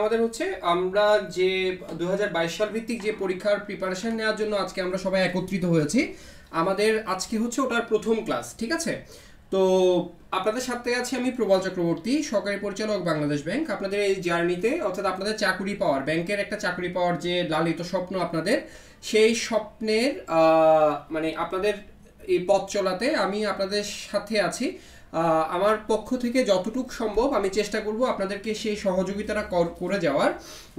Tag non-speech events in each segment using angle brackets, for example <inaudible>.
আমাদের হচ্ছে আমরা যে দু সাল ভিত্তিক যে পরীক্ষার প্রিপারেশন নেওয়ার জন্য আজকে আমরা সবাই একত্রিত হয়েছি আমাদের আজকে হচ্ছে ওটার প্রথম ক্লাস ঠিক আছে তো আপনাদের সাথে আছি আমি প্রবল চক্রবর্তী সরকারি পরিচালক বাংলাদেশ ব্যাংক আপনাদের এই জার্নিতে অর্থাৎ আপনাদের চাকুরি পাওয়ার ব্যাংকের একটা চাকুরি পাওয়ার যে লালিত স্বপ্ন আপনাদের সেই স্বপ্নের মানে আপনাদের এই পথ চলাতে আমি আপনাদের সাথে আছি আমার পক্ষ থেকে যতটুকু সম্ভব আমি চেষ্টা করব আপনাদেরকে সেই সহযোগিতাটা করে যাওয়ার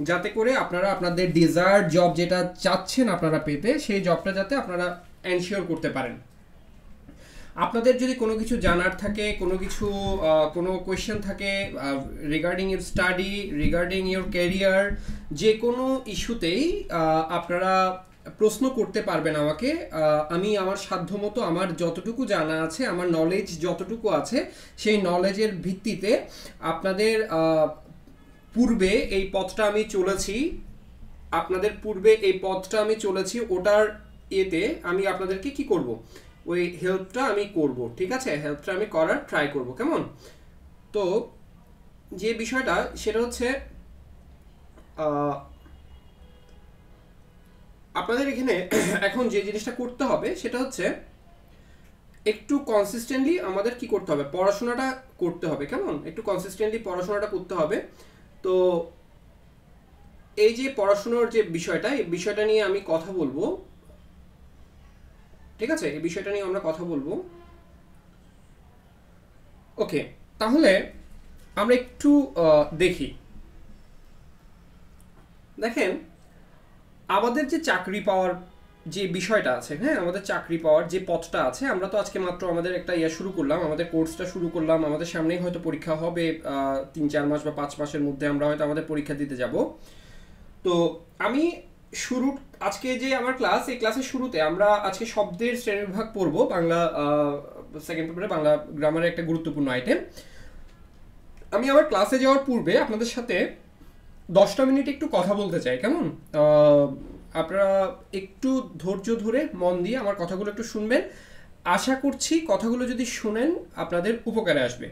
যাতে করে আপনারা আপনাদের ডিজায়ার্ড জব যেটা চাচ্ছেন আপনারা পেতে সেই জবটা যাতে আপনারা এনশিওর করতে পারেন আপনাদের যদি কোনো কিছু জানার থাকে কোনো কিছু কোনো কোয়েশ্চেন থাকে regarding your study regarding your career যে কোনো ইস্যুতেই আপনারা প্রশ্ন করতে পারবেন আমাকে আমি আমার সাধ্যমতো আমার যতটুকু জানা আছে আমার নলেজ যতটুকু আছে সেই নলেজের ভিত্তিতে আপনাদের পূর্বে এই পথটা আমি চলেছি আপনাদের পূর্বে এই পথটা আমি চলেছি ওটার এতে আমি আপনাদেরকে কি করব ওই হেল্পটা আমি করব ঠিক আছে হেল্পটা আমি করার ট্রাই করব কেমন তো যে বিষয়টা সেটা হচ্ছে আপনাদের এখানে <clears throat> এখন যে জিনিসটা করতে হবে সেটা হচ্ছে একটু কনসিস্টেন্টলি আমাদের কি করতে হবে পড়াশোনাটা করতে হবে কেমন একটু কনসিস্টেন্টলি পড়াশোনাটা করতে হবে তো এই যে পড়াশুনোর যে বিষয়টা এই বিষয়টা নিয়ে আমি কথা বলবো ঠিক আছে এই বিষয়টা নিয়ে আমরা কথা বলবো ওকে তাহলে আমরা একটু দেখি দেখেন আমাদের যে চাকরি পাওয়ার যে বিষয়টা আছে হ্যাঁ আমাদের চাকরি পাওয়ার যে পথটা আছে আমরা তো আজকে মাত্র আমাদের একটা ইয়ে শুরু করলাম আমাদের কোর্সটা শুরু করলাম আমাদের সামনেই হয়তো পরীক্ষা হবে তিন চার মাস বা পাঁচ মাসের মধ্যে আমরা হয়তো আমাদের পরীক্ষা দিতে যাব তো আমি শুরু আজকে যে আমার ক্লাস এই ক্লাসের শুরুতে আমরা আজকে শব্দের শ্রেণীবিভাগ পড়ব বাংলা সেকেন্ড পেপারে বাংলা গ্রামারের একটা গুরুত্বপূর্ণ আইটেম আমি আমার ক্লাসে যাওয়ার পূর্বে আপনাদের সাথে দশটা মিনিট একটু কথা বলতে চাই কেমন আপনারা একটু ধৈর্য ধরে মন দিয়ে আমার কথাগুলো একটু শুনবেন আশা করছি কথাগুলো যদি শুনেন আপনাদের উপকারে আসবে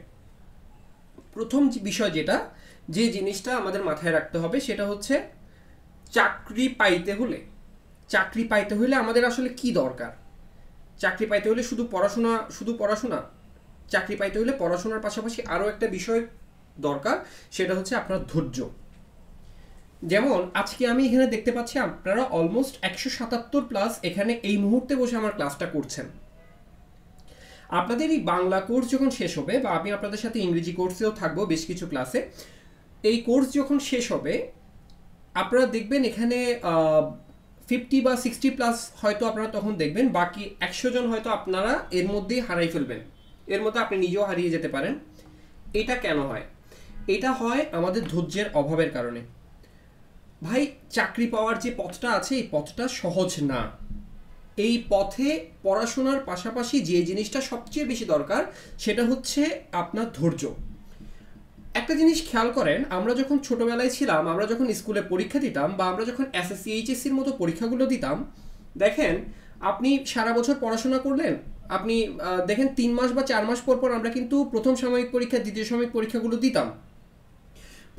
প্রথম বিষয় যেটা যে জিনিসটা আমাদের মাথায় রাখতে হবে সেটা হচ্ছে চাকরি পাইতে হলে চাকরি পাইতে হলে আমাদের আসলে কি দরকার চাকরি পাইতে হলে শুধু পড়াশোনা শুধু পড়াশোনা চাকরি পাইতে হলে পড়াশোনার পাশাপাশি আরও একটা বিষয় দরকার সেটা হচ্ছে আপনার ধৈর্য যেমন আজকে আমি এখানে দেখতে পাচ্ছি আপনারা অলমোস্ট একশো সাতাত্তর প্লাস এখানে এই মুহূর্তে বসে আমার ক্লাসটা করছেন আপনাদের এই বাংলা কোর্স যখন শেষ হবে বা আমি আপনাদের সাথে ইংরেজি কোর্সেও থাকবো বেশ কিছু ক্লাসে এই কোর্স যখন শেষ হবে আপনারা দেখবেন এখানে ফিফটি বা সিক্সটি প্লাস হয়তো আপনারা তখন দেখবেন বাকি একশো জন হয়তো আপনারা এর মধ্যেই হারাই ফেলবেন এর মধ্যে আপনি নিজেও হারিয়ে যেতে পারেন এটা কেন হয় এটা হয় আমাদের ধৈর্যের অভাবের কারণে ভাই চাকরি পাওয়ার যে পথটা আছে এই পথটা সহজ না এই পথে পড়াশোনার পাশাপাশি যে জিনিসটা সবচেয়ে বেশি দরকার সেটা হচ্ছে আপনার ধৈর্য একটা জিনিস খেয়াল করেন আমরা যখন ছোটোবেলায় ছিলাম আমরা যখন স্কুলে পরীক্ষা দিতাম বা আমরা যখন এসএসসি এইচএসসির মতো পরীক্ষাগুলো দিতাম দেখেন আপনি সারা বছর পড়াশোনা করলেন আপনি দেখেন তিন মাস বা চার মাস পর পর আমরা কিন্তু প্রথম সাময়িক পরীক্ষা দ্বিতীয় সাময়িক পরীক্ষাগুলো দিতাম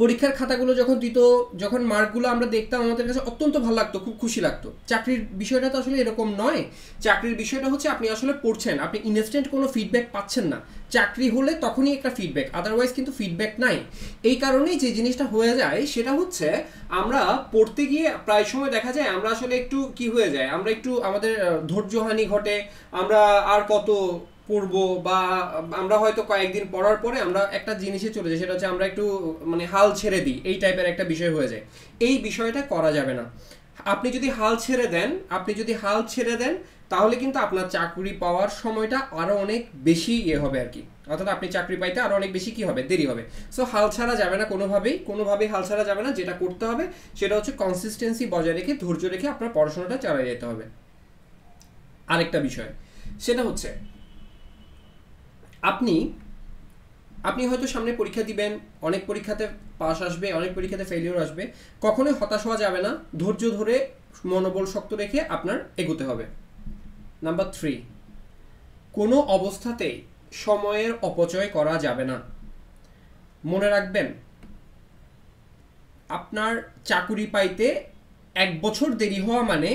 পরীক্ষার খাতাগুলো যখন দিত যখন মার্কগুলো আমরা দেখতাম আমাদের কাছে অত্যন্ত ভালো লাগতো খুব খুশি লাগতো চাকরির বিষয়টা তো আসলে এরকম নয় চাকরির বিষয়টা হচ্ছে আপনি আসলে পড়ছেন আপনি ইনস্ট্যান্ট কোনো ফিডব্যাক পাচ্ছেন না চাকরি হলে তখনই একটা ফিডব্যাক আদারওয়াইজ কিন্তু ফিডব্যাক নাই এই কারণেই যে জিনিসটা হয়ে যায় সেটা হচ্ছে আমরা পড়তে গিয়ে প্রায় সময় দেখা যায় আমরা আসলে একটু কি হয়ে যায় আমরা একটু আমাদের ধৈর্যহানি ঘটে আমরা আর কত পড়বো বা আমরা হয়তো কয়েকদিন পড়ার পরে আমরা একটা জিনিসে চলে যাই সেটা হচ্ছে আমরা একটু মানে হাল ছেড়ে দিই এই টাইপের একটা বিষয় হয়ে যায় এই বিষয়টা করা যাবে না আপনি যদি হাল ছেড়ে দেন আপনি যদি হাল ছেড়ে দেন তাহলে কিন্তু আপনার চাকরি পাওয়ার সময়টা আরও অনেক বেশি ইয়ে হবে আর কি অর্থাৎ আপনি চাকরি পাইতে আরও অনেক বেশি কি হবে দেরি হবে সো হাল ছাড়া যাবে না কোনোভাবেই কোনোভাবেই হাল ছাড়া যাবে না যেটা করতে হবে সেটা হচ্ছে কনসিস্টেন্সি বজায় রেখে ধৈর্য রেখে আপনার পড়াশোনাটা চালিয়ে যেতে হবে আরেকটা বিষয় সেটা হচ্ছে আপনি আপনি হয়তো সামনে পরীক্ষা দিবেন অনেক পরীক্ষাতে পাস আসবে অনেক পরীক্ষাতে ফেলিওর আসবে কখনোই হতাশ হওয়া যাবে না ধৈর্য ধরে মনোবল শক্ত রেখে আপনার এগোতে হবে নাম্বার থ্রি কোনো অবস্থাতেই সময়ের অপচয় করা যাবে না মনে রাখবেন আপনার চাকুরি পাইতে এক বছর দেরি হওয়া মানে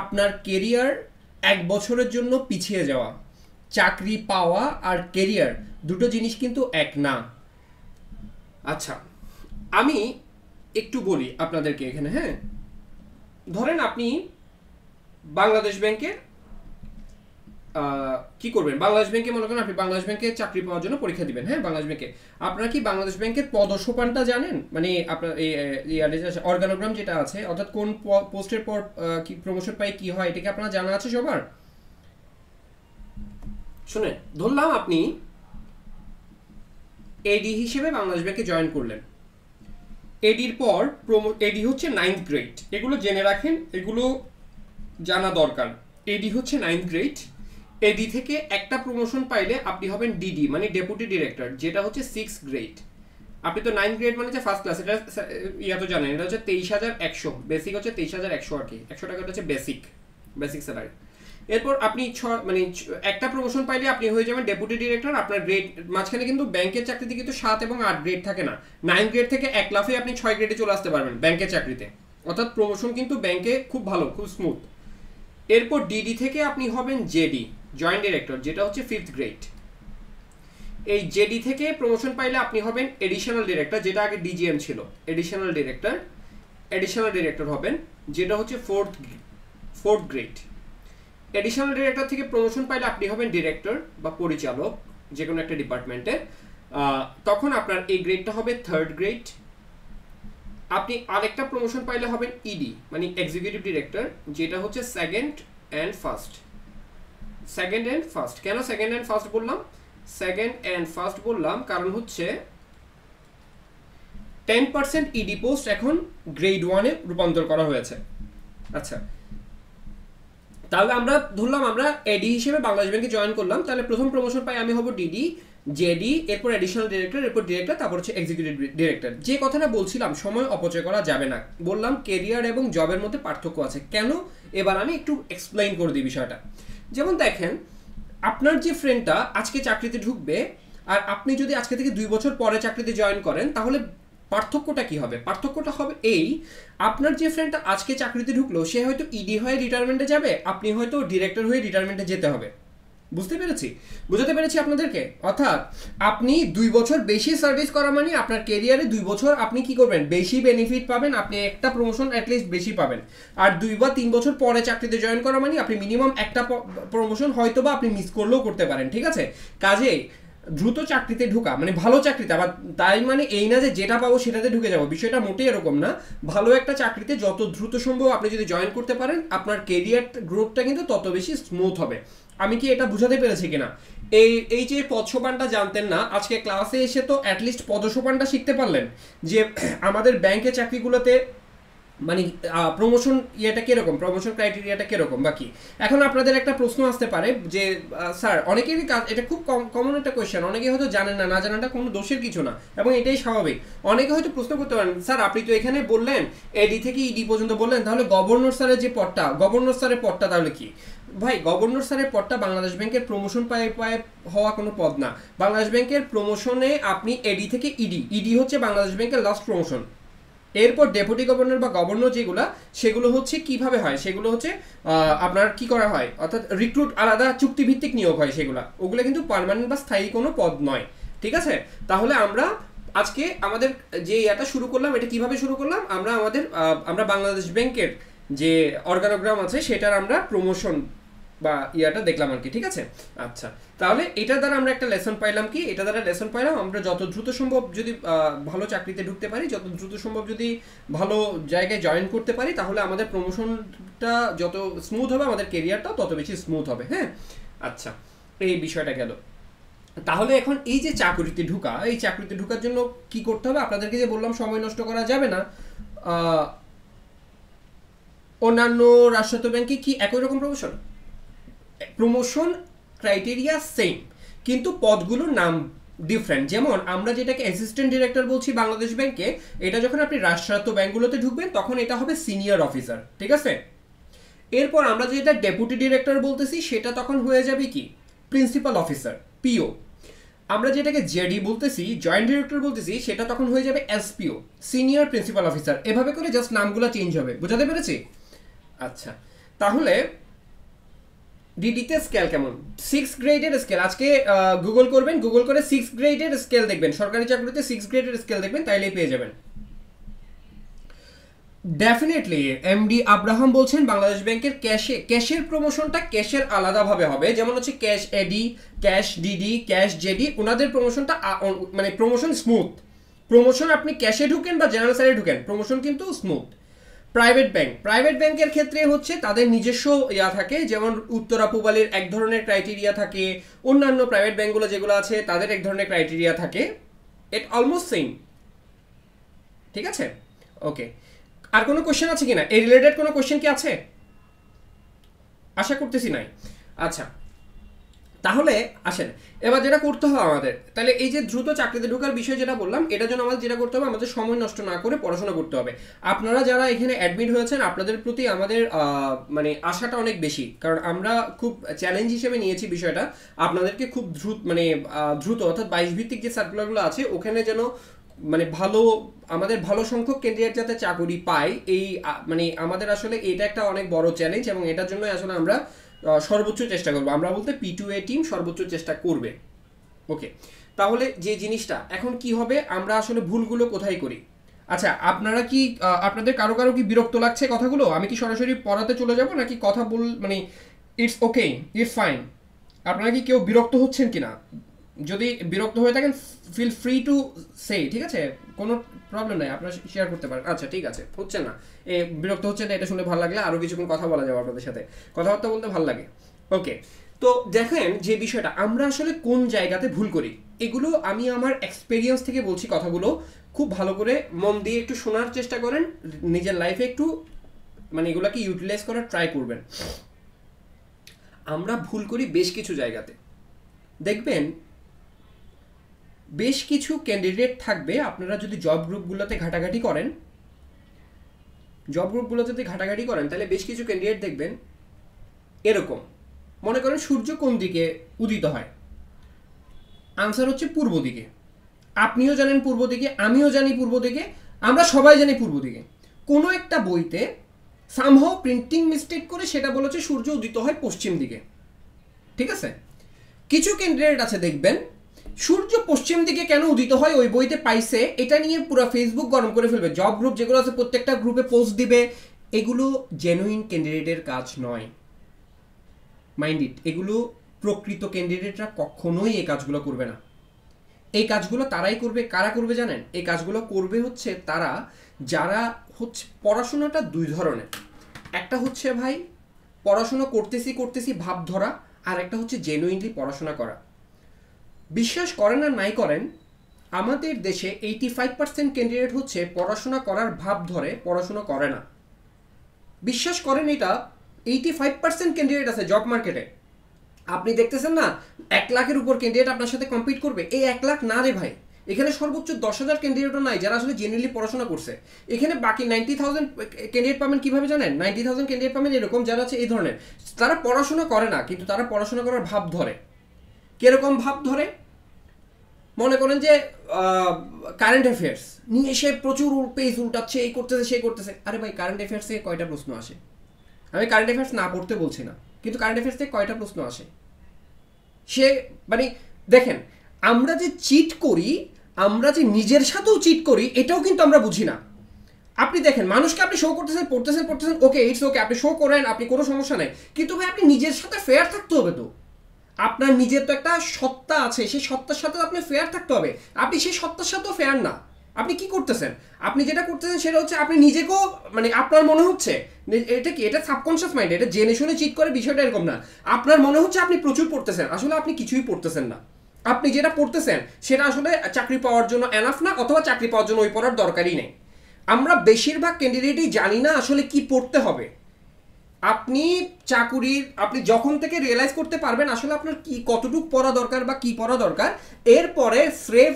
আপনার কেরিয়ার এক বছরের জন্য পিছিয়ে যাওয়া চাকরি পাওয়া আর কেরিয়ার দুটো জিনিস কিন্তু এক না আচ্ছা আমি একটু বলি আপনাদেরকে এখানে হ্যাঁ ধরেন আপনি বাংলাদেশ ব্যাংকে কি করবেন বাংলাদেশ ব্যাংকে মনে করেন আপনি বাংলাদেশ ব্যাংকে চাকরি পাওয়ার জন্য পরীক্ষা দিবেন হ্যাঁ বাংলাদেশ ব্যাংকে আপনারা কি বাংলাদেশ ব্যাংকের পদসোপানটা জানেন মানে আপনার অর্গানোগ্রাম যেটা আছে অর্থাৎ কোন পোস্টের পর কি প্রমোশন পাই কি হয় এটা কি আপনারা জানা আছে সবার শুনেন ধরলাম আপনি এডি হিসেবে বাংলাদেশ ব্যাংকে জয়েন করলেন এডির পর প্রমো এডি হচ্ছে নাইনথ গ্রেড এগুলো জেনে রাখেন এগুলো জানা দরকার এডি হচ্ছে নাইনথ গ্রেড এডি থেকে একটা প্রমোশন পাইলে আপনি হবেন ডিডি মানে ডেপুটি ডিরেক্টর যেটা হচ্ছে সিক্স গ্রেড আপনি তো নাইন গ্রেড মানে ফার্স্ট ক্লাস এটা ইয়া তো জানেন এটা হচ্ছে তেইশ হাজার একশো বেসিক হচ্ছে তেইশ হাজার একশো আর কি একশো টাকাটা হচ্ছে বেসিক বেসিক স্যালারি এরপর আপনি মানে ছ মানে একটা প্রমোশন পাইলে আপনি হয়ে যাবেন ডেপুটি ডিরেক্টর আপনার গ্রেড মাঝখানে কিন্তু ব্যাংকের চাকরিতে কিন্তু সাত এবং আট গ্রেড থাকে না নাইন গ্রেড থেকে এক লাফে আপনি ছয় গ্রেডে চলে আসতে পারবেন ব্যাংকের চাকরিতে অর্থাৎ প্রমোশন কিন্তু ব্যাংকে খুব ভালো খুব স্মুথ এরপর ডিডি থেকে আপনি হবেন জেডি জয়েন্ট ডিরেক্টর যেটা হচ্ছে ফিফথ গ্রেড এই জেডি থেকে প্রমোশন পাইলে আপনি হবেন এডিশনাল ডিরেক্টর যেটা আগে ডিজিএম ছিল এডিশনাল ডিরেক্টর এডিশনাল ডিরেক্টর হবেন যেটা হচ্ছে fourth fourth grade additional director থেকে প্রমোশন পাইলে আপনি হবেন ডিরেক্টর বা পরিচালক যে কোনো একটা ডিপার্টমেন্টে তখন আপনার এই গ্রেডটা হবে থার্ড গ্রেড আপনি আরেকটা প্রমোশন পাইলে হবেন ইডি e মানে এক্সিকিউটিভ ডিরেক্টর যেটা হচ্ছে second and first second and first কেন সেকেন্ড অ্যান্ড ফার্স্ট বললাম সেকেন্ড অ্যান্ড ফার্স্ট বললাম কারণ হচ্ছে টেন পার্সেন্ট ইডি পোস্ট এখন গ্রেড ওয়ানে রূপান্তর করা হয়েছে আচ্ছা তাহলে আমরা ধরলাম আমরা এডি হিসেবে বাংলাদেশ ব্যাংকে জয়েন করলাম তাহলে প্রথম প্রমোশন পাই আমি হব ডিডি জেডি এরপর অ্যাডিশনাল ডিরেক্টর এরপর ডিরেক্টর তারপর হচ্ছে এক্সিকিউটিভ ডিরেক্টর যে কথাটা বলছিলাম সময় অপচয় করা যাবে না বললাম কেরিয়ার এবং জবের মধ্যে পার্থক্য আছে কেন এবার আমি একটু এক্সপ্লেইন করে দিই বিষয়টা যেমন দেখেন আপনার যে ফ্রেন্ডটা আজকে চাকরিতে ঢুকবে আর আপনি যদি আজকে থেকে দুই বছর পরে চাকরিতে জয়েন করেন তাহলে পার্থক্যটা কি হবে পার্থক্যটা হবে এই আপনার যে ফ্রেন্ডটা আজকে চাকরিতে ঢুকলো সে হয়তো ইডি হয়ে রিটায়ারমেন্টে যাবে আপনি হয়তো ডিরেক্টর হয়ে রিটায়ারমেন্টে যেতে হবে বুঝতে পেরেছি বুঝাতে পেরেছি আপনাদেরকে অর্থাৎ আপনি দুই বছর বেশি সার্ভিস করা মানে আপনার কেরিয়ারে দুই বছর আপনি কি করবেন বেশি বেনিফিট পাবেন আপনি একটা প্রমোশন অ্যাটলিস্ট বেশি পাবেন আর দুই বা তিন বছর পরে চাকরিতে জয়েন করা মানে আপনি মিনিমাম একটা প্রমোশন হয়তো বা আপনি মিস করলেও করতে পারেন ঠিক আছে কাজে দ্রুত চাকরিতে ঢোকা মানে ভালো চাকরিতে আবার তাই মানে এই না যে যেটা পাবো সেটাতে ঢুকে যাবো বিষয়টা মোটেই এরকম না ভালো একটা চাকরিতে যত দ্রুত সম্ভব আপনি যদি জয়েন করতে পারেন আপনার কেরিয়ার গ্রোথটা কিন্তু তত বেশি স্মুথ হবে আমি কি এটা বুঝাতে পেরেছি কিনা এই এই যে পদসোপানটা জানতেন না আজকে ক্লাসে এসে তো অ্যাটলিস্ট পদসোপানটা শিখতে পারলেন যে আমাদের ব্যাংকে চাকরিগুলোতে মানে প্রমোশন ইয়েটা কীরকম প্রমোশন ক্রাইটেরিয়াটা কীরকম বাকি এখন আপনাদের একটা প্রশ্ন আসতে পারে যে স্যার অনেকেরই কাজ এটা খুব কম কমন একটা কোয়েশ্চেন অনেকে হয়তো জানেন না না জানাটা কোনো দোষের কিছু না এবং এটাই স্বাভাবিক অনেকে হয়তো প্রশ্ন করতে পারেন স্যার আপনি তো এখানে বললেন এডি থেকে ইডি পর্যন্ত বললেন তাহলে গভর্নর স্যারের যে পদটা গভর্নর স্যারের পদটা তাহলে কি ভাই গভর্নর স্যারের পদটা বাংলাদেশ ব্যাংকের প্রমোশন পায়ে পায়ে হওয়া কোনো পদ না বাংলাদেশ ব্যাংকের প্রমোশনে আপনি এডি থেকে ইডি ইডি হচ্ছে বাংলাদেশ ব্যাংকের লাস্ট প্রমোশন এরপর ডেপুটি গভর্নর বা গভর্নর যেগুলো সেগুলো হচ্ছে কিভাবে হয় সেগুলো হচ্ছে আপনার কি করা হয় অর্থাৎ রিক্রুট আলাদা চুক্তিভিত্তিক নিয়োগ হয় সেগুলো ওগুলো কিন্তু পারমানেন্ট বা স্থায়ী কোনো পদ নয় ঠিক আছে তাহলে আমরা আজকে আমাদের যে এটা শুরু করলাম এটা কিভাবে শুরু করলাম আমরা আমাদের আমরা বাংলাদেশ ব্যাংকের যে অর্গানোগ্রাম আছে সেটার আমরা প্রমোশন বা ইয়াটা দেখলাম আর কি ঠিক আছে আচ্ছা তাহলে এটা দ্বারা আমরা একটা লেসন পাইলাম কি এটা দ্বারা লেসন পাইলাম আমরা যত দ্রুত সম্ভব যদি ভালো চাকরিতে ঢুকতে পারি যত দ্রুত সম্ভব যদি ভালো জায়গায় জয়েন করতে পারি তাহলে আমাদের প্রমোশনটা যত স্মুথ হবে আমাদের কেরিয়ারটাও তত বেশি স্মুথ হবে হ্যাঁ আচ্ছা এই বিষয়টা গেল তাহলে এখন এই যে চাকরিতে ঢুকা এই চাকরিতে ঢুকার জন্য কি করতে হবে আপনাদেরকে যে বললাম সময় নষ্ট করা যাবে না অন্যান্য রাষ্ট্রায়ত্ত ব্যাংকে কি একই রকম প্রমোশন প্রমোশন ক্রাইটেরিয়া সেম কিন্তু পদগুলোর নাম ডিফারেন্ট যেমন আমরা যেটাকে অ্যাসিস্ট্যান্ট ডিরেক্টর বলছি বাংলাদেশ ব্যাংকে এটা যখন আপনি রাষ্ট্রায়ত্ত ব্যাংকগুলোতে ঢুকবেন তখন এটা হবে সিনিয়র অফিসার ঠিক আছে এরপর আমরা যেটা ডেপুটি ডিরেক্টর বলতেছি সেটা তখন হয়ে যাবে কি প্রিন্সিপাল অফিসার পিও আমরা যেটাকে জেডি বলতেছি জয়েন্ট ডিরেক্টর বলতেছি সেটা তখন হয়ে যাবে এসপিও সিনিয়র প্রিন্সিপাল অফিসার এভাবে করে জাস্ট নামগুলো চেঞ্জ হবে বোঝাতে পেরেছি আচ্ছা তাহলে ডিডিতে স্কেল কেমন সিক্স গ্রেডের স্কেল আজকে গুগল করবেন গুগল করে সিক্স গ্রেডের স্কেল দেখবেন সরকারি চাকরিতে সিক্স গ্রেডের স্কেল দেখবেন তাইলেই পেয়ে যাবেন ডেফিনেটলি এমডি আব্রাহাম বলছেন বাংলাদেশ ব্যাংকের ক্যাশে ক্যাশের প্রমোশনটা ক্যাশের আলাদাভাবে হবে যেমন হচ্ছে cash AD cash DD cash JD ওনাদের প্রমোশনটা মানে প্রমোশন স্মুথ প্রমোশন আপনি ক্যাশে ঢুকেন বা জেনারেল স্যারে ঢুকেন প্রমোশন কিন্তু স্মুথ প্রাইভেট ব্যাংক প্রাইভেট ব্যাংকের ক্ষেত্রে হচ্ছে তাদের নিজস্ব ইয়া থাকে যেমন উত্তরা পুবালের এক ধরনের ক্রাইটেরিয়া থাকে অন্যান্য প্রাইভেট ব্যাংকগুলো যেগুলো আছে তাদের এক ধরনের ক্রাইটেরিয়া থাকে এট অলমোস্ট সেম ঠিক আছে ওকে আর কোনো কোয়েশ্চেন আছে কি না এই রিলেটেড কোনো কোয়েশ্চেন কি আছে আশা করতেছি নাই আচ্ছা তাহলে আসেন এবার যেটা করতে হবে আমাদের তাহলে এই যে দ্রুত চাকরিতে ঢোকার বিষয় যেটা বললাম এটার জন্য আমাদের যেটা করতে হবে আমাদের সময় নষ্ট না করে পড়াশোনা করতে হবে আপনারা যারা এখানে অ্যাডমিট হয়েছেন আপনাদের প্রতি আমাদের মানে আশাটা অনেক বেশি কারণ আমরা খুব চ্যালেঞ্জ হিসেবে নিয়েছি বিষয়টা আপনাদেরকে খুব দ্রুত মানে দ্রুত অর্থাৎ বাইশ ভিত্তিক যে সার্কুলারগুলো আছে ওখানে যেন মানে ভালো আমাদের ভালো সংখ্যক ক্যান্ডিডেট যাতে চাকরি পায় এই মানে আমাদের আসলে এটা একটা অনেক বড় চ্যালেঞ্জ এবং এটার জন্য আসলে আমরা সর্বোচ্চ চেষ্টা করবো আমরা বলতে পি টু এ টিম সর্বোচ্চ চেষ্টা করবে ওকে তাহলে যে জিনিসটা এখন কি হবে আমরা আসলে ভুলগুলো কোথায় করি আচ্ছা আপনারা কি আপনাদের কারো কারো কি বিরক্ত লাগছে কথাগুলো আমি কি সরাসরি পড়াতে চলে যাব নাকি কথা বল মানে ইটস ওকে ইটস ফাইন আপনারা কি কেউ বিরক্ত হচ্ছেন কিনা যদি বিরক্ত হয়ে থাকেন ফিল ফ্রি টু সে ঠিক আছে কোনো প্রবলেম নাই আপনারা শেয়ার করতে পারেন আচ্ছা ঠিক আছে হচ্ছে না এ বিরক্ত হচ্ছে না এটা শুনে ভালো লাগলে আরও কিছুক্ষণ কথা বলা যাবে আপনাদের সাথে কথাবার্তা বলতে ভালো লাগে ওকে তো দেখেন যে বিষয়টা আমরা আসলে কোন জায়গাতে ভুল করি এগুলো আমি আমার এক্সপেরিয়েন্স থেকে বলছি কথাগুলো খুব ভালো করে মন দিয়ে একটু শোনার চেষ্টা করেন নিজের লাইফে একটু মানে এগুলোকে ইউটিলাইজ করার ট্রাই করবেন আমরা ভুল করি বেশ কিছু জায়গাতে দেখবেন বেশ কিছু ক্যান্ডিডেট থাকবে আপনারা যদি জব গ্রুপগুলোতে ঘাটাঘাটি করেন জব গ্রুপগুলোতে যদি ঘাটাঘাটি করেন তাহলে বেশ কিছু ক্যান্ডিডেট দেখবেন এরকম মনে করেন সূর্য কোন দিকে উদিত হয় আনসার হচ্ছে পূর্ব দিকে আপনিও জানেন পূর্ব দিকে আমিও জানি পূর্ব দিকে আমরা সবাই জানি পূর্ব দিকে কোনো একটা বইতে সামহাও প্রিন্টিং মিস্টেক করে সেটা বলেছে সূর্য উদিত হয় পশ্চিম দিকে ঠিক আছে কিছু ক্যান্ডিডেট আছে দেখবেন সূর্য পশ্চিম দিকে কেন উদিত হয় ওই বইতে পাইছে এটা নিয়ে পুরো ফেসবুক গরম করে ফেলবে জব গ্রুপ যেগুলো আছে প্রত্যেকটা গ্রুপে পোস্ট দিবে এগুলো জেনুইন ক্যান্ডিডেটের কাজ নয় মাইন্ড ইট এগুলো প্রকৃত ক্যান্ডিডেটরা কখনোই এই কাজগুলো করবে না এই কাজগুলো তারাই করবে কারা করবে জানেন এই কাজগুলো করবে হচ্ছে তারা যারা হচ্ছে পড়াশোনাটা দুই ধরনের একটা হচ্ছে ভাই পড়াশোনা করতেছি করতেছি ভাব ধরা আর একটা হচ্ছে জেনুইনলি পড়াশোনা করা বিশ্বাস করেন আর নাই করেন আমাদের দেশে এইটি ফাইভ পার্সেন্ট ক্যান্ডিডেট হচ্ছে পড়াশোনা করার ভাব ধরে পড়াশোনা করে না বিশ্বাস করেন এটা এইটি ফাইভ পার্সেন্ট ক্যান্ডিডেট আছে জব মার্কেটে আপনি দেখতেছেন না এক লাখের উপর ক্যান্ডিডেট আপনার সাথে কম্পিট করবে এই এক লাখ না রে ভাই এখানে সর্বোচ্চ দশ হাজার ক্যান্ডিডেটও নাই যারা আসলে জেনারেলি পড়াশোনা করছে এখানে বাকি নাইনটি থাউজেন্ড ক্যান্ডিডেট পাবেন কীভাবে জানেন নাইনটি থাউজেন্ড ক্যান্ডিডেট পাবেন এরকম যারা আছে এই ধরনের তারা পড়াশোনা করে না কিন্তু তারা পড়াশোনা করার ভাব ধরে কীরকম ভাব ধরে মনে করেন যে কারেন্ট অ্যাফেয়ার্স নিয়ে সে প্রচুর পেজ উল্টাচ্ছে এই করতেছে সে করতেছে আরে ভাই কারেন্ট অ্যাফেয়ার্স থেকে কয়টা প্রশ্ন আসে আমি কারেন্ট অ্যাফেয়ার্স না পড়তে বলছি না কিন্তু কারেন্ট অ্যাফেয়ার্স থেকে কয়টা প্রশ্ন আসে সে মানে দেখেন আমরা যে চিট করি আমরা যে নিজের সাথেও চিট করি এটাও কিন্তু আমরা বুঝি না আপনি দেখেন মানুষকে আপনি শো করতেছেন পড়তেছেন পড়তেছেন ওকে ইটস ওকে আপনি শো করেন আপনি কোনো সমস্যা নেই কিন্তু ভাই আপনি নিজের সাথে ফেয়ার থাকতে হবে তো আপনার নিজের তো একটা সত্তা আছে সেই সত্তার সাথে আপনি ফেয়ার থাকতে হবে আপনি সেই সত্তার সাথেও ফেয়ার না আপনি কি করতেছেন আপনি যেটা করতেছেন সেটা হচ্ছে আপনি নিজেকেও মানে আপনার মনে হচ্ছে এটা কি এটা সাবকনশিয়াস মাইন্ড এটা জেনে শুনে চিট করে বিষয়টা এরকম না আপনার মনে হচ্ছে আপনি প্রচুর পড়তেছেন আসলে আপনি কিছুই পড়তেছেন না আপনি যেটা পড়তেছেন সেটা আসলে চাকরি পাওয়ার জন্য অ্যানাফ না অথবা চাকরি পাওয়ার জন্য ওই পড়ার দরকারই নেই আমরা বেশিরভাগ ক্যান্ডিডেটই জানি না আসলে কি পড়তে হবে আপনি চাকুরির আপনি যখন থেকে রিয়েলাইজ করতে পারবেন আসলে আপনার কি কতটুক পড়া দরকার বা কি পড়া দরকার এরপরে স্রেফ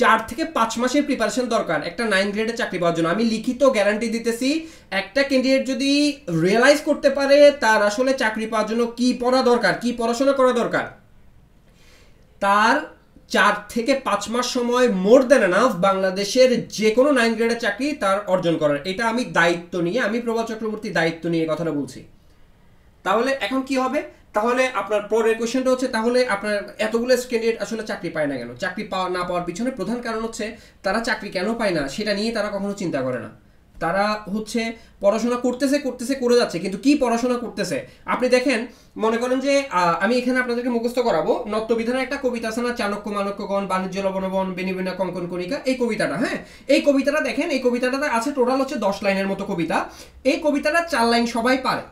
চার থেকে পাঁচ মাসের প্রিপারেশন দরকার একটা নাইন গ্রেডের চাকরি পাওয়ার জন্য আমি লিখিত গ্যারান্টি দিতেছি একটা ক্যান্ডিডেট যদি রিয়েলাইজ করতে পারে তার আসলে চাকরি পাওয়ার জন্য কি পড়া দরকার কি পড়াশোনা করা দরকার তার চার থেকে পাঁচ মাস সময় মোর দেন এনাফ বাংলাদেশের যে কোনো নাইন গ্রেডের চাকরি তার অর্জন করার এটা আমি দায়িত্ব নিয়ে আমি প্রভা চক্রবর্তী দায়িত্ব নিয়ে কথাটা বলছি তাহলে এখন কি হবে তাহলে আপনার পরের কোয়েশ্চেনটা হচ্ছে তাহলে আপনার এতগুলো ক্যান্ডিডেট আসলে চাকরি পায় না কেন চাকরি পাওয়া না পাওয়ার পিছনে প্রধান কারণ হচ্ছে তারা চাকরি কেন পায় না সেটা নিয়ে তারা কখনো চিন্তা করে না তারা হচ্ছে পড়াশোনা করতেছে করতেছে করে যাচ্ছে কিন্তু কি পড়াশোনা করতেছে আপনি দেখেন মনে করেন যে আমি এখানে আপনাদেরকে মুখস্থ করাবো নত্যবিধানের একটা কবিতা আছে না চাণক্য মানক্যগণ বাণিজ্য লবণবন বেনিবেনা কঙ্কন কণিকা এই কবিতাটা হ্যাঁ এই কবিতাটা দেখেন এই কবিতাটাতে আছে টোটাল হচ্ছে দশ লাইনের মতো কবিতা এই কবিতাটা চার লাইন সবাই পারে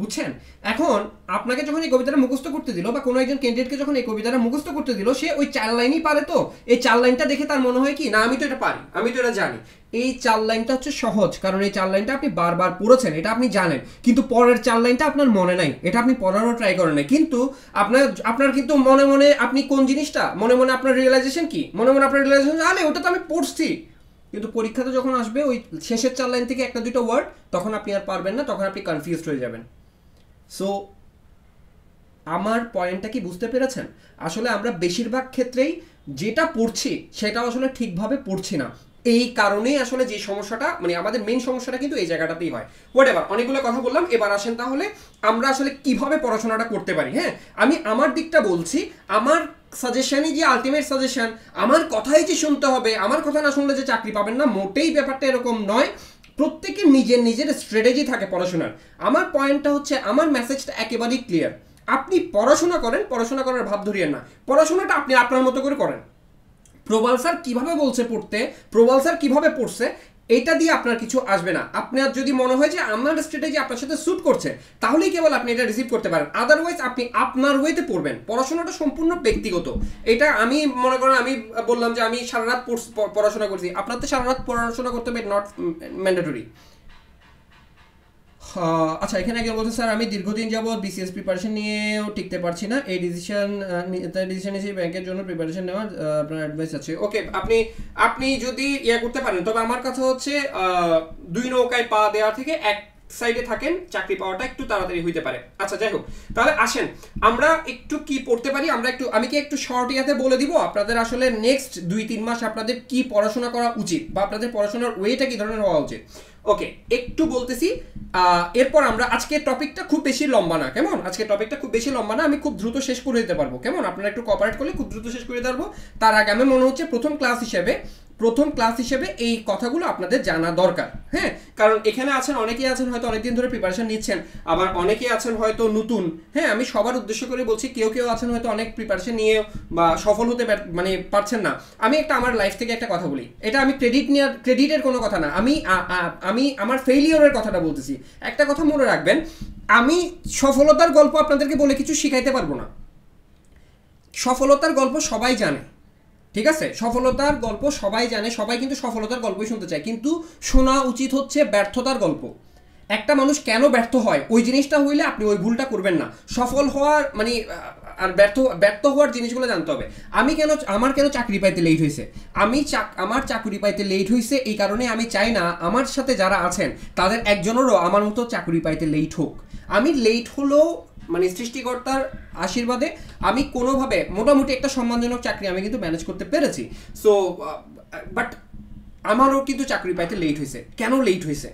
বুঝছেন এখন আপনাকে যখন এই কবিতাটা মুখস্থ করতে দিল বা কোনো একজন ক্যান্ডিডেটকে যখন এই কবিতাটা মুখস্থ করতে দিল সে ওই চার লাইনই পারে তো এই চার লাইনটা দেখে তার মনে হয় কি না আমি তো এটা পারি আমি তো এটা জানি এই চার লাইনটা হচ্ছে সহজ কারণ এই চার লাইনটা আপনি বারবার পড়েছেন এটা আপনি জানেন কিন্তু পরের চার লাইনটা আপনার মনে নাই এটা আপনি পড়ারও ট্রাই করেন নাই কিন্তু আপনার আপনার কিন্তু মনে মনে আপনি কোন জিনিসটা মনে মনে আপনার রিয়েলাইজেশন কি মনে মনে আপনার রিয়েলাইজেশন আরে ওটা তো আমি পড়ছি কিন্তু পরীক্ষাতে যখন আসবে ওই শেষের চার লাইন থেকে একটা দুটো ওয়ার্ড তখন আপনি আর পারবেন না তখন আপনি কনফিউজড হয়ে যাবেন সো আমার পয়েন্টটা কি বুঝতে পেরেছেন আসলে আমরা বেশিরভাগ ক্ষেত্রেই যেটা পড়ছি সেটা আসলে ঠিকভাবে পড়ছি না এই কারণেই আসলে যে সমস্যাটা মানে আমাদের মেন সমস্যাটা কিন্তু এই জায়গাটাতেই হয় হোয়াট এভার অনেকগুলো কথা বললাম এবার আসেন তাহলে আমরা আসলে কিভাবে পড়াশোনাটা করতে পারি হ্যাঁ আমি আমার দিকটা বলছি আমার সাজেশনই যে আলটিমেট সাজেশন আমার কথাই যে শুনতে হবে আমার কথা না শুনলে যে চাকরি পাবেন না মোটেই ব্যাপারটা এরকম নয় প্রত্যেকের নিজের নিজের স্ট্র্যাটেজি থাকে পড়াশোনার আমার পয়েন্টটা হচ্ছে আমার মেসেজটা একেবারেই ক্লিয়ার আপনি পড়াশোনা করেন পড়াশোনা করার ভাব ধরিয়ে না পড়াশোনাটা আপনি আপনার মতো করে করেন প্রবাল স্যার কীভাবে বলছে পড়তে প্রবাল স্যার কীভাবে পড়ছে এটা দিয়ে আপনার কিছু আসবে না আপনার যদি মনে হয় যে আমার স্ট্র্যাটেজি আপনার সাথে স্যুট করছে তাহলেই কেবল আপনি এটা রিসিভ করতে পারেন আদারওয়াইজ আপনি আপনার ওয়েতে পড়বেন পড়াশোনাটা সম্পূর্ণ ব্যক্তিগত এটা আমি মনে করেন আমি বললাম যে আমি সারা রাত পড়াশোনা করছি আপনার তো সারা রাত পড়াশোনা করতে হবে নট ম্যান্ডেটরি আচ্ছা এখানে কি বলতে স্যার আমি দীর্ঘদিন যাবৎ বিসিএস প্রিপারেশন নিয়েও টিকতে পারছি না এই ডিসিশন ডিসিশন হিসেবে ব্যাংকের জন্য প্রিপারেশন নেওয়ার আপনার অ্যাডভাইস আছে ওকে আপনি আপনি যদি ইয়ে করতে পারেন তবে আমার কাছে হচ্ছে দুই নৌকায় পা দেওয়া থেকে এক সাইডে থাকেন চাকরি পাওয়াটা একটু তাড়াতাড়ি হইতে পারে আচ্ছা যাই হোক তাহলে আসেন আমরা একটু কি পড়তে পারি আমরা একটু আমি কি একটু শর্ট ইয়াতে বলে দিব আপনাদের আসলে নেক্সট দুই তিন মাস আপনাদের কি পড়াশোনা করা উচিত বা আপনাদের পড়াশোনার ওয়েটা কি ধরনের হওয়া উচিত ওকে একটু বলতেছি এরপর আমরা আজকে টপিকটা খুব বেশি লম্বা না কেমন আজকে টপিকটা খুব বেশি লম্বা না আমি খুব দ্রুত শেষ করে দিতে পারবো কেমন আপনারা একটু কপারেট করলে খুব দ্রুত শেষ করে দিতে পারবো তার আগে আমি মনে হচ্ছে প্রথম ক্লাস হিসেবে প্রথম ক্লাস হিসেবে এই কথাগুলো আপনাদের জানা দরকার হ্যাঁ কারণ এখানে আছেন অনেকেই আছেন হয়তো অনেকদিন ধরে প্রিপারেশন নিচ্ছেন আবার অনেকেই আছেন হয়তো নতুন হ্যাঁ আমি সবার উদ্দেশ্য করে বলছি কেউ কেউ আছেন হয়তো অনেক প্রিপারেশন নিয়ে বা সফল হতে মানে পারছেন না আমি একটা আমার লাইফ থেকে একটা কথা বলি এটা আমি ক্রেডিট নেওয়ার ক্রেডিটের কোনো কথা না আমি আমি আমার ফেইলিওরের কথাটা বলতেছি একটা কথা মনে রাখবেন আমি সফলতার গল্প আপনাদেরকে বলে কিছু শিখাইতে পারবো না সফলতার গল্প সবাই জানে ঠিক আছে সফলতার গল্প সবাই জানে সবাই কিন্তু সফলতার গল্পই শুনতে চায় কিন্তু শোনা উচিত হচ্ছে ব্যর্থতার গল্প একটা মানুষ কেন ব্যর্থ হয় ওই জিনিসটা হইলে আপনি ওই ভুলটা করবেন না সফল হওয়ার মানে আর ব্যর্থ ব্যর্থ হওয়ার জিনিসগুলো জানতে হবে আমি কেন আমার কেন চাকরি পাইতে লেট হয়েছে আমি আমার চাকরি পাইতে লেট হয়েছে এই কারণে আমি চাই না আমার সাথে যারা আছেন তাদের একজনেরও আমার মতো চাকরি পাইতে লেট হোক আমি লেট হলেও মানে সৃষ্টিকর্তার আশীর্বাদে আমি কোনোভাবে মোটামুটি একটা সম্মানজনক চাকরি আমি কিন্তু ম্যানেজ করতে পেরেছি সো বাট আমারও কিন্তু চাকরি পাইতে লেট হয়েছে কেন লেট হয়েছে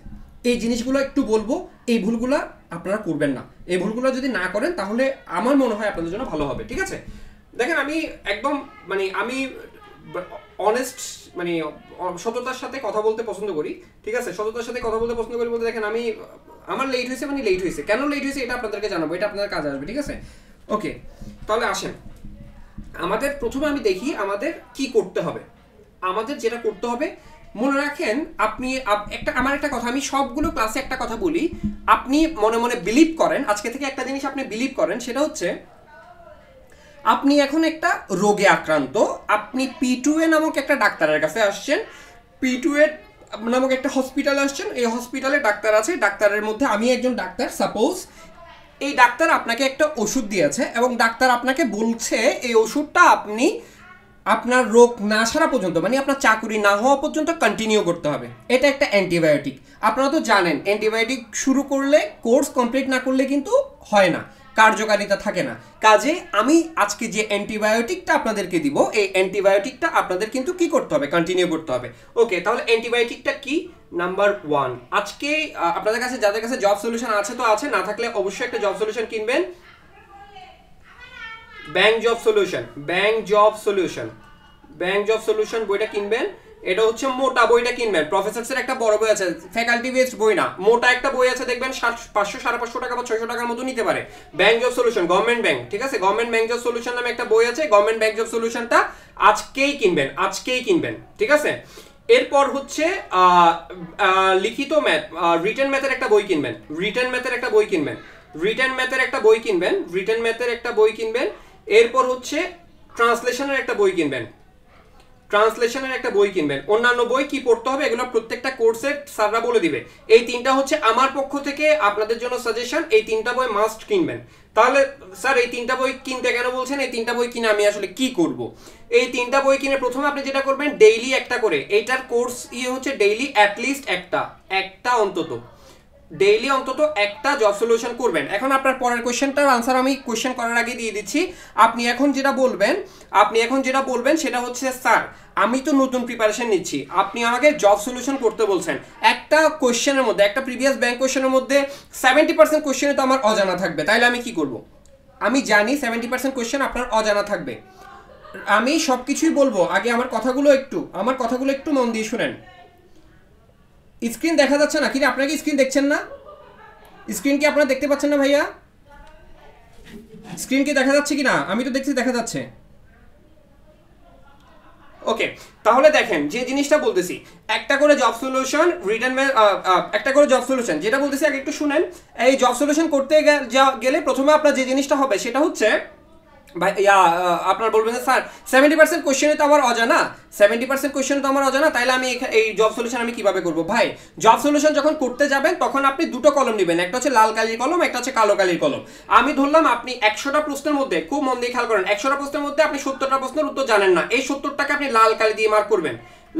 এই জিনিসগুলো একটু বলবো এই ভুলগুলা আপনারা করবেন না এই ভুলগুলো যদি না করেন তাহলে আমার মনে হয় আপনাদের জন্য ভালো হবে ঠিক আছে দেখেন আমি একদম মানে আমি অনেস্ট মানে সততার সাথে কথা বলতে পছন্দ করি ঠিক আছে সততার সাথে কথা বলতে পছন্দ করি বলতে দেখেন আমি আমার লেট হয়েছে মানে লেট হয়েছে কেন লেট হয়েছে এটা আপনাদেরকে জানাবো এটা আপনাদের কাজে আসবে ঠিক আছে ওকে তাহলে আসেন আমাদের প্রথমে আমি দেখি আমাদের কি করতে হবে আমাদের যেটা করতে হবে মনে রাখেন আপনি একটা আমার একটা কথা আমি সবগুলো ক্লাসে একটা কথা বলি আপনি মনে মনে বিলিভ করেন আজকে থেকে একটা জিনিস আপনি বিলিভ করেন সেটা হচ্ছে আপনি এখন একটা রোগে আক্রান্ত আপনি পি টু এ নামক একটা ডাক্তারের কাছে আসছেন পি টু এ নামক একটা হসপিটালে আসছেন এই হসপিটালে ডাক্তার আছে ডাক্তারের মধ্যে আমি একজন ডাক্তার সাপোজ এই ডাক্তার আপনাকে একটা ওষুধ দিয়েছে এবং ডাক্তার আপনাকে বলছে এই ওষুধটা আপনি আপনার রোগ না সারা পর্যন্ত মানে আপনার চাকুরি না হওয়া পর্যন্ত কন্টিনিউ করতে হবে এটা একটা অ্যান্টিবায়োটিক আপনারা তো জানেন অ্যান্টিবায়োটিক শুরু করলে কোর্স কমপ্লিট না করলে কিন্তু হয় না কার্যকারিতা থাকে না কাজে আমি আজকে যে অ্যান্টিবায়োটিকটা আপনাদেরকে দিব এই অ্যান্টিবায়োটিকটা আপনাদের কিন্তু কি করতে হবে কন্টিনিউ করতে হবে ওকে তাহলে অ্যান্টিবায়োটিকটা কি নাম্বার ওয়ান আজকে আপনাদের কাছে যাদের কাছে জব সলিউশন আছে তো আছে না থাকলে অবশ্যই একটা জব সলিউশন কিনবেন bank job solution bank job solution bank job solution বইটা কিনবেন এটা হচ্ছে মোটা বইটা কিনবেন প্রফেসরসের একটা বড় বই আছে ফ্যাকাল্টি বেসড বই না মোটা একটা বই আছে দেখবেন পাঁচশো সাড়ে পাঁচশো টাকা বা ছয়শো টাকার মতো নিতে পারে bank job solution government bank ঠিক আছে গভর্নমেন্ট ব্যাংক জব সলিউশন নামে একটা বই আছে গভর্নমেন্ট ব্যাংক জব সলিউশনটা আজকেই কিনবেন আজকেই কিনবেন ঠিক আছে এরপর হচ্ছে লিখিত ম্যাথ রিটার্ন ম্যাথের একটা বই কিনবেন রিটার্ন ম্যাথের একটা বই কিনবেন রিটার্ন ম্যাথের একটা বই কিনবেন রিটার্ন ম্যাথের একটা বই কিনবেন এরপর হচ্ছে ট্রান্সলেশনের একটা বই কিনবেন ট্রান্সলেশনের একটা বই কিনবেন অন্যান্য বই কি পড়তে হবে এগুলো প্রত্যেকটা কোর্সের স্যাররা বলে দিবে এই তিনটা হচ্ছে আমার পক্ষ থেকে আপনাদের জন্য সাজেশন এই তিনটা বই মাস্ট কিনবেন তাহলে স্যার এই তিনটা বই কিনতে কেন বলছেন এই তিনটা বই কিনে আমি আসলে কি করব এই তিনটা বই কিনে প্রথমে আপনি যেটা করবেন ডেইলি একটা করে এইটার কোর্স ইয়ে হচ্ছে ডেইলি অ্যাটলিস্ট একটা একটা অন্তত ডেইলি অন্তত একটা জব সলিউশন করবেন এখন আপনার পরের কোয়েশ্চেনটার আনসার আমি কোয়েশ্চেন করার আগে দিয়ে দিচ্ছি আপনি এখন যেটা বলবেন আপনি এখন যেটা বলবেন সেটা হচ্ছে স্যার আমি তো নতুন প্রিপারেশন নিচ্ছি আপনি আমাকে জব সলিউশন করতে বলছেন একটা কোয়েশ্চেনের মধ্যে একটা প্রিভিয়াস ব্যাংক কোয়েশ্চেনের মধ্যে সেভেন্টি পার্সেন্ট কোয়েশ্চেনে তো আমার অজানা থাকবে তাহলে আমি কি করব আমি জানি সেভেন্টি পার্সেন্ট কোয়েশ্চেন আপনার অজানা থাকবে আমি সব কিছুই বলবো আগে আমার কথাগুলো একটু আমার কথাগুলো একটু মন দিয়ে শুনেন স্ক্রিন দেখা যাচ্ছে না কিন্তু আপনাকে স্ক্রিন দেখছেন না স্ক্রিন কি আপনারা দেখতে পাচ্ছেন না ভাইয়া স্ক্রিন কি দেখা যাচ্ছে কি না আমি তো দেখছি দেখা যাচ্ছে ওকে তাহলে দেখেন যে জিনিসটা বলতেছি একটা করে জব সলিউশন রিটার্ন একটা করে জব সলিউশন যেটা বলতেছি আগে একটু শুনেন এই জব সলিউশন করতে গেলে প্রথমে আপনার যে জিনিসটা হবে সেটা হচ্ছে ভাই আপনার বলবেন যে স্যার সেভেন্টি পার্সেন্ট কোয়েশ্চেনে তো আমার অজানা সেভেন্টি পার্সেন্ট কোয়েশ্চেনে তো আমার অজানা তাহলে আমি এই জব সলিউশন আমি কিভাবে করবো ভাই জব সলিউশন যখন করতে যাবেন তখন আপনি দুটো কলম নেবেন একটা হচ্ছে লাল কালির কলম একটা হচ্ছে কালো কালির কলম আমি ধরলাম আপনি একশোটা প্রশ্নের মধ্যে খুব মন দিয়ে খেয়াল করেন একশোটা প্রশ্নের মধ্যে আপনি সত্তরটা প্রশ্নের উত্তর জানেন না এই সত্তরটাকে আপনি লাল কালি দিয়ে মার্ক করবেন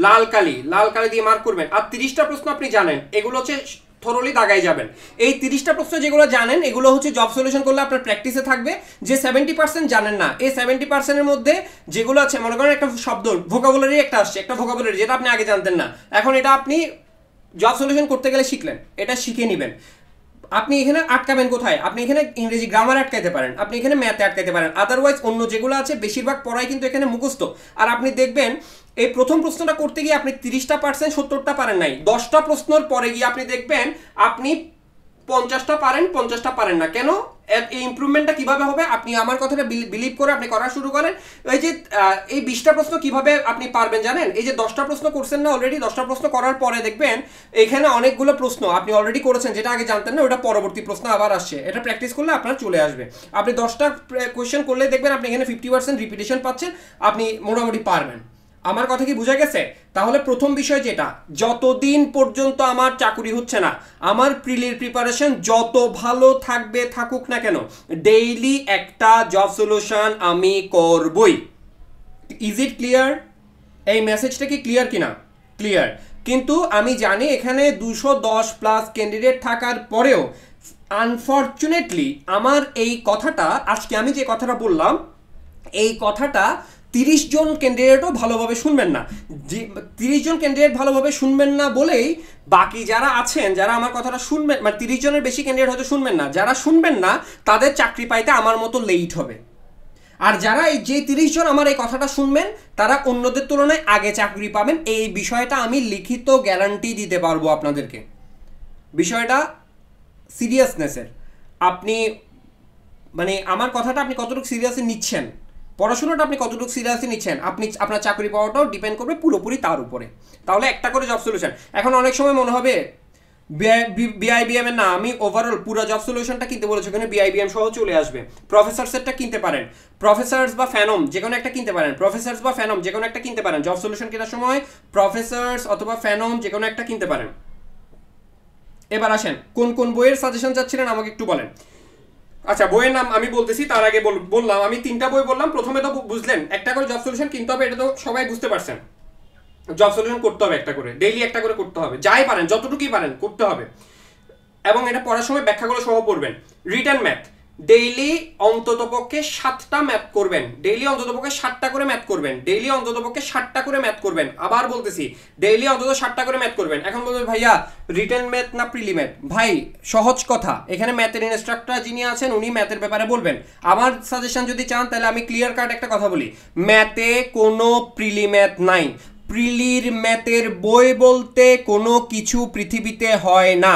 লাল কালি লাল কালি দিয়ে মার্ক করবেন আর তিরিশটা প্রশ্ন আপনি জানেন এগুলো হচ্ছে থরলি দাগাই যাবেন এই তিরিশটা প্রশ্ন যেগুলো জানেন এগুলো হচ্ছে জব সলিউশন করলে আপনার প্র্যাকটিসে থাকবে যে সেভেন্টি পার্সেন্ট জানেন না এই সেভেন্টি পার্সেন্টের মধ্যে যেগুলো আছে মনে করেন একটা শব্দ ভোকাবুলারি একটা আসছে একটা ভোকাবুলারি যেটা আপনি আগে জানতেন না এখন এটা আপনি জব সলিউশন করতে গেলে শিখলেন এটা শিখে নেবেন আপনি এখানে আটকাবেন কোথায় আপনি এখানে ইংরেজি গ্রামার আটকাইতে পারেন আপনি এখানে ম্যাথে আটকাইতে পারেন আদারওয়াইজ অন্য যেগুলো আছে বেশিরভাগ পড়াই কিন্তু এখানে মুখস্থ আর আপনি দেখবেন এই প্রথম প্রশ্নটা করতে গিয়ে আপনি তিরিশটা পার্সেন্ট সত্তরটা পারেন নাই দশটা প্রশ্নর পরে গিয়ে আপনি দেখবেন আপনি পঞ্চাশটা পারেন পঞ্চাশটা পারেন না কেন এই ইম্প্রুভমেন্টটা কিভাবে হবে আপনি আমার কথাটা বিলিভ করে আপনি করা শুরু করেন এই যে এই বিশটা প্রশ্ন কিভাবে আপনি পারবেন জানেন এই যে দশটা প্রশ্ন করছেন না অলরেডি দশটা প্রশ্ন করার পরে দেখবেন এখানে অনেকগুলো প্রশ্ন আপনি অলরেডি করেছেন যেটা আগে জানতেন না ওটা পরবর্তী প্রশ্ন আবার আসছে এটা প্র্যাকটিস করলে আপনার চলে আসবে আপনি দশটা কোয়েশ্চেন করলে দেখবেন আপনি এখানে ফিফটি পার্সেন্ট রিপিটেশন পাচ্ছেন আপনি মোটামুটি পারবেন আমার কথা কি বুঝা গেছে তাহলে প্রথম বিষয় যেটা যতদিন পর্যন্ত আমার চাকুরি হচ্ছে না আমার প্রিলির প্রিপারেশন যত ভালো থাকবে থাকুক না কেন ডেইলি একটা জব সলিউশন আমি করবই ইজ ইট ক্লিয়ার এই মেসেজটা কি ক্লিয়ার কিনা ক্লিয়ার কিন্তু আমি জানি এখানে দুশো দশ প্লাস ক্যান্ডিডেট থাকার পরেও আনফর্চুনেটলি আমার এই কথাটা আজকে আমি যে কথাটা বললাম এই কথাটা তিরিশ জন ক্যান্ডিডেটও ভালোভাবে শুনবেন না যে তিরিশ জন ক্যান্ডিডেট ভালোভাবে শুনবেন না বলেই বাকি যারা আছেন যারা আমার কথাটা শুনবেন মানে তিরিশ জনের বেশি ক্যান্ডিডেট হয়তো শুনবেন না যারা শুনবেন না তাদের চাকরি পাইতে আমার মতো লেট হবে আর যারা এই যে তিরিশ জন আমার এই কথাটা শুনবেন তারা অন্যদের তুলনায় আগে চাকরি পাবেন এই বিষয়টা আমি লিখিত গ্যারান্টি দিতে পারবো আপনাদেরকে বিষয়টা সিরিয়াসনেসের আপনি মানে আমার কথাটা আপনি কতটুকু সিরিয়াসলি নিচ্ছেন পড়াশোনাটা আপনি কতটুকু সিরিয়াসলি নিচ্ছেন আপনি আপনার চাকরি পাওয়াটাও ডিপেন্ড করবে পুরোপুরি তার উপরে তাহলে একটা করে জব সলিউশন এখন অনেক সময় মনে হবে বিআইবিএম এর না আমি ওভারঅল পুরো জব সলিউশনটা কিনতে বলেছি ওখানে বিআইবিএম সহ চলে আসবে প্রফেসর সেটটা কিনতে পারেন প্রফেসর্স বা ফ্যানম যে কোনো একটা কিনতে পারেন প্রফেসর্স বা ফ্যানম যে কোনো একটা কিনতে পারেন জব সলিউশন কেনার সময় প্রফেসর্স অথবা ফ্যানম যে কোনো একটা কিনতে পারেন এবার আসেন কোন কোন বইয়ের সাজেশন চাচ্ছিলেন আমাকে একটু বলেন আচ্ছা বইয়ের নাম আমি বলতেছি তার আগে বললাম আমি তিনটা বই বললাম প্রথমে তো বুঝলেন একটা করে জব সলিউশন কিনতে হবে এটা তো সবাই বুঝতে পারছেন জব সলিউশন করতে হবে একটা করে ডেইলি একটা করে করতে হবে যাই পারেন যতটুকুই পারেন করতে হবে এবং এটা পড়ার সময় ব্যাখ্যাগুলো সহ পড়বেন রিটার্ন ম্যাথ ডেইলি অন্ততপক্ষে সাতটা ম্যাপ করবেন ডেইলি অন্ততপক্ষে সাতটা করে ম্যাথ করবেন ডেইলি অন্ততপক্ষে সাতটা করে ম্যাথ করবেন আবার বলতেছি ডেইলি অন্তত সাতটা করে ম্যাথ করবেন এখন বলবেন ভাইয়া রিটেন ম্যাথ না প্রিলি ম্যাথ ভাই সহজ কথা এখানে ম্যাথের ইনস্ট্রাক্টর যিনি আছেন উনি ম্যাথের ব্যাপারে বলবেন আমার সাজেশন যদি চান তাহলে আমি ক্লিয়ার কাট একটা কথা বলি ম্যাথে কোনো প্রিলি ম্যাথ নাই প্রিলির ম্যাথের বই বলতে কোনো কিছু পৃথিবীতে হয় না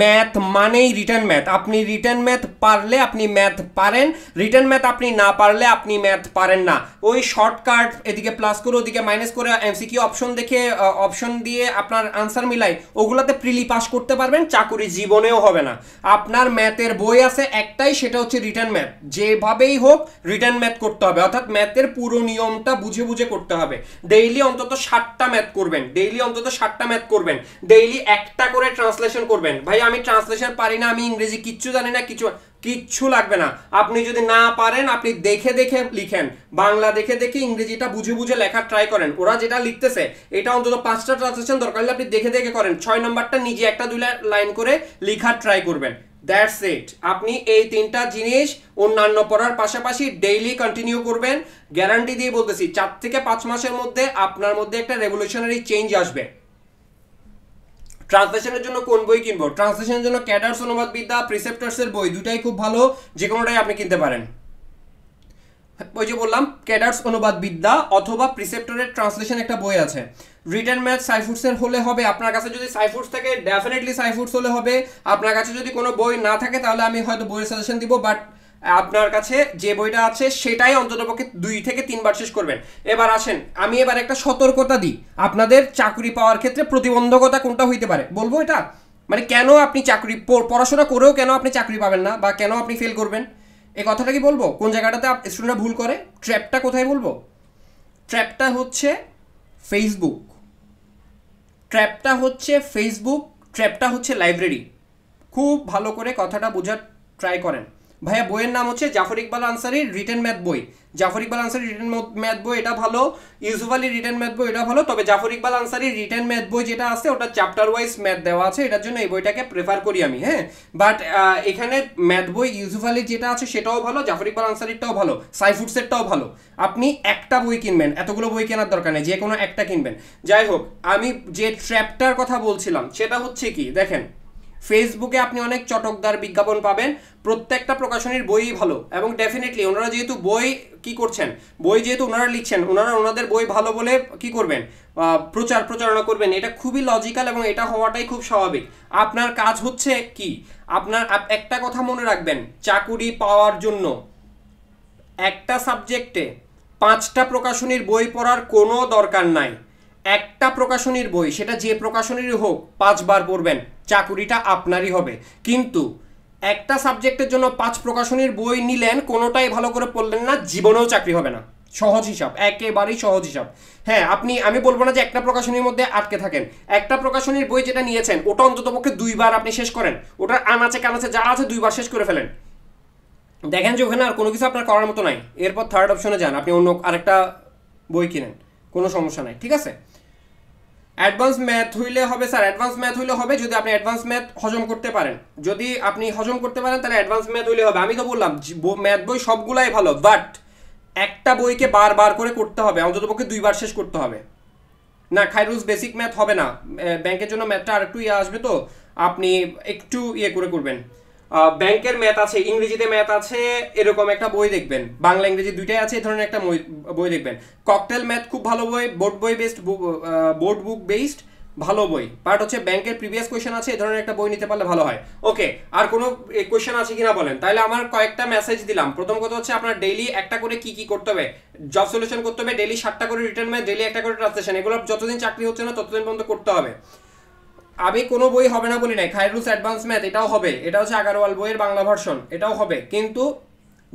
ম্যাথ মানেই রিটার্ন ম্যাথ আপনি রিটার্ন ম্যাথ পারলে আপনি ম্যাথ পারেন রিটার্ন ম্যাথ আপনি না পারলে আপনি ম্যাথ পারেন না ওই শর্টকাট এদিকে প্লাস করে ওদিকে মাইনাস করে কি অপশন দেখে অপশন দিয়ে আপনার আনসার মিলাই ওগুলাতে প্রিলি পাস করতে পারবেন চাকুরি জীবনেও হবে না আপনার ম্যাথের বই আছে একটাই সেটা হচ্ছে রিটার্ন ম্যাথ যেভাবেই হোক রিটার্ন ম্যাথ করতে হবে অর্থাৎ ম্যাথের পুরো নিয়মটা বুঝে বুঝে করতে হবে ডেইলি অন্তত সাতটা ম্যাথ করবেন ডেইলি অন্তত সাতটা ম্যাথ করবেন ডেইলি একটা করে ট্রান্সলেশন করবেন ভাই আমি ট্রান্সলেশন পারি না আমি ইংরেজি কিচ্ছু জানি না কিছু কিচ্ছু লাগবে না আপনি যদি না পারেন আপনি দেখে দেখে লিখেন বাংলা দেখে দেখে ইংরেজিটা বুঝে বুঝে লেখা ট্রাই করেন ওরা যেটা লিখতেছে এটা অন্তত পাঁচটা ট্রান্সলেশন দরকার হলে আপনি দেখে দেখে করেন ছয় নম্বরটা নিজে একটা দুই লাইন করে লেখার ট্রাই করবেন দ্যাটস ইট আপনি এই তিনটা জিনিস অন্যান্য পড়ার পাশাপাশি ডেইলি কন্টিনিউ করবেন গ্যারান্টি দিয়ে বলতেছি চার থেকে পাঁচ মাসের মধ্যে আপনার মধ্যে একটা রেভলিউশনারি চেঞ্জ আসবে ট্রান্সলেশনের জন্য কোন বই কিনবো ট্রান্সলেশনের জন্য ক্যাডার্স অনুবাদবিদ্যা প্রিসেপ্টার্সের বই দুটাই খুব ভালো যে কোনোটাই আপনি কিনতে পারেন ওই যে বললাম ক্যাডার্স অনুবাদবিদ্যা অথবা প্রিসেপ্টরের ট্রান্সলেশন একটা বই আছে রিটার্ন ম্যাথ সাইফুডসের হলে হবে আপনার কাছে যদি সাইফুডস থাকে ডেফিনেটলি সাইফুডস হলে হবে আপনার কাছে যদি কোনো বই না থাকে তাহলে আমি হয়তো বইয়ের সাজেশন দিব বাট আপনার কাছে যে বইটা আছে সেটাই অন্ততপক্ষে দুই থেকে তিনবার শেষ করবেন এবার আসেন আমি এবার একটা সতর্কতা দিই আপনাদের চাকরি পাওয়ার ক্ষেত্রে প্রতিবন্ধকতা কোনটা হইতে পারে বলবো এটা মানে কেন আপনি চাকরি পড়াশোনা করেও কেন আপনি চাকরি পাবেন না বা কেন আপনি ফেল করবেন এই কথাটা কি বলবো কোন জায়গাটাতে স্টুডেন্টরা ভুল করে ট্র্যাপটা কোথায় বলবো ট্র্যাপটা হচ্ছে ফেসবুক ট্র্যাপটা হচ্ছে ফেসবুক ট্র্যাপটা হচ্ছে লাইব্রেরি খুব ভালো করে কথাটা বোঝার ট্রাই করেন ভাইয়া বইয়ের নাম হচ্ছে জাফর ইকবাল আনসারির রিটেন ম্যাথ বই জাফর ইকবাল আনসারি রিটেন ম্যাথ বই এটা ভালো ইউসুফ আলী রিটেন ম্যাথ বই এটা ভালো তবে জাফর ইকবাল আনসারি রিটেন ম্যাথ বই যেটা আছে ওটা চ্যাপ্টার ওয়াইজ ম্যাথ দেওয়া আছে এটার জন্য এই বইটাকে প্রেফার করি আমি হ্যাঁ বাট এখানে ম্যাথ বই ইউসুফ যেটা আছে সেটাও ভালো জাফর ইকবাল আনসারিরটাও ভালো সাইফুডসেরটাও ভালো আপনি একটা বই কিনবেন এতগুলো বই কেনার দরকার নেই যে কোনো একটা কিনবেন যাই হোক আমি যে ট্র্যাপটার কথা বলছিলাম সেটা হচ্ছে কি দেখেন ফেসবুকে আপনি অনেক চটকদার বিজ্ঞাপন পাবেন প্রত্যেকটা প্রকাশনীর বইই ভালো এবং ডেফিনেটলি ওনারা যেহেতু বই কি করছেন বই যেহেতু ওনারা লিখছেন ওনারা ওনাদের বই ভালো বলে কি করবেন প্রচার প্রচারণা করবেন এটা খুবই লজিক্যাল এবং এটা হওয়াটাই খুব স্বাভাবিক আপনার কাজ হচ্ছে কি আপনার একটা কথা মনে রাখবেন চাকুরি পাওয়ার জন্য একটা সাবজেক্টে পাঁচটা প্রকাশনীর বই পড়ার কোনো দরকার নাই একটা প্রকাশনীর বই সেটা যে প্রকাশনীর হোক পাঁচবার পড়বেন চাকুরিটা আপনারই হবে কিন্তু একটা সাবজেক্টের জন্য পাঁচ প্রকাশনীর বই নিলেন কোনোটাই ভালো করে পড়লেন না জীবনেও চাকরি হবে না সহজ হিসাব একেবারেই সহজ হিসাব হ্যাঁ আপনি আমি বলবো না যে একটা প্রকাশনীর মধ্যে আটকে থাকেন একটা প্রকাশনীর বই যেটা নিয়েছেন ওটা অন্তত পক্ষে দুইবার আপনি শেষ করেন ওটার আনাচে কানাচে যা আছে দুইবার শেষ করে ফেলেন দেখেন যে ওখানে আর কোনো কিছু আপনার করার মতো নাই এরপর থার্ড অপশনে যান আপনি অন্য আরেকটা বই কিনেন কোনো সমস্যা নাই ঠিক আছে অ্যাডভান্স ম্যাথ হইলে হবে স্যার অ্যাডভান্স ম্যাথ হইলে হবে যদি আপনি অ্যাডভান্স ম্যাথ হজম করতে পারেন যদি আপনি হজম করতে পারেন তাহলে অ্যাডভান্স ম্যাথ হইলে হবে আমি তো বললাম ম্যাথ বই সবগুলাই ভালো বাট একটা বইকে বারবার করে করতে হবে পক্ষে দুইবার শেষ করতে হবে না খাইরুজ বেসিক ম্যাথ হবে না ব্যাংকের জন্য ম্যাথটা আর একটু ইয়ে আসবে তো আপনি একটু ইয়ে করে করবেন ব্যাংকের ম্যাথ আছে ইংরেজিতে ম্যাথ আছে এরকম একটা বই দেখবেন বাংলা ইংরেজি দুইটাই আছে এই ধরনের একটা বই দেখবেন ককটেল ম্যাথ খুব ভালো বই বোর্ড বই বেসড বোর্ড বুক বেসড ভালো বই পার্ট হচ্ছে ব্যাংকের প্রিভিয়াস কোয়েশন আছে এই ধরনের একটা বই নিতে পারলে ভালো হয় ওকে আর কোনো কোয়েশন আছে কিনা বলেন তাহলে আমার কয়েকটা মেসেজ দিলাম প্রথম কথা হচ্ছে আপনার ডেইলি একটা করে কি কি করতে হবে জব সলিউশন করতে হবে ডেইলি সাতটা করে রিটার্ন ম্যাথ ডেইলি একটা করে ট্রান্সলেশন এগুলো যতদিন চাকরি হচ্ছে না ততদিন পর্যন্ত করতে হবে আমি কোনো বই হবে না বলি নাই খায়রুস অ্যাডভান্স ম্যাথ এটাও হবে এটা হচ্ছে আগারওয়াল বইয়ের বাংলা ভার্সন এটাও হবে কিন্তু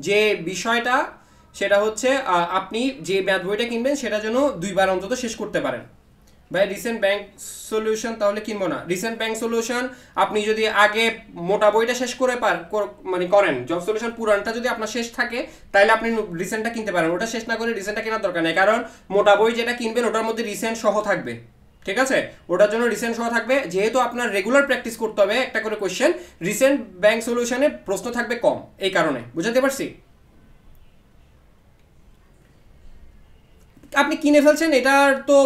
যে বিষয়টা সেটা হচ্ছে আপনি যে ম্যাথ বইটা কিনবেন সেটা যেন দুইবার অন্তত শেষ করতে পারেন ভাই রিসেন্ট ব্যাংক সলিউশন তাহলে কিনবো না রিসেন্ট ব্যাংক সলিউশন আপনি যদি আগে মোটা বইটা শেষ করে পার মানে করেন জব সলিউশন পুরানটা যদি আপনার শেষ থাকে তাহলে আপনি রিসেন্টটা কিনতে পারেন ওটা শেষ না করে রিসেন্টটা কেনার দরকার নেই কারণ মোটা বই যেটা কিনবেন ওটার মধ্যে রিসেন্ট সহ থাকবে ঠিক আছে ওটার জন্য রিসেন্ট সহ থাকবে যেহেতু আপনার রেগুলার প্র্যাকটিস করতে হবে একটা করে কোয়েশ্চেন রিসেন্ট ব্যাংক সলিউশনে প্রশ্ন থাকবে কম এই কারণে বুঝাতে পারছি আপনি কিনে ফেলছেন এটার তো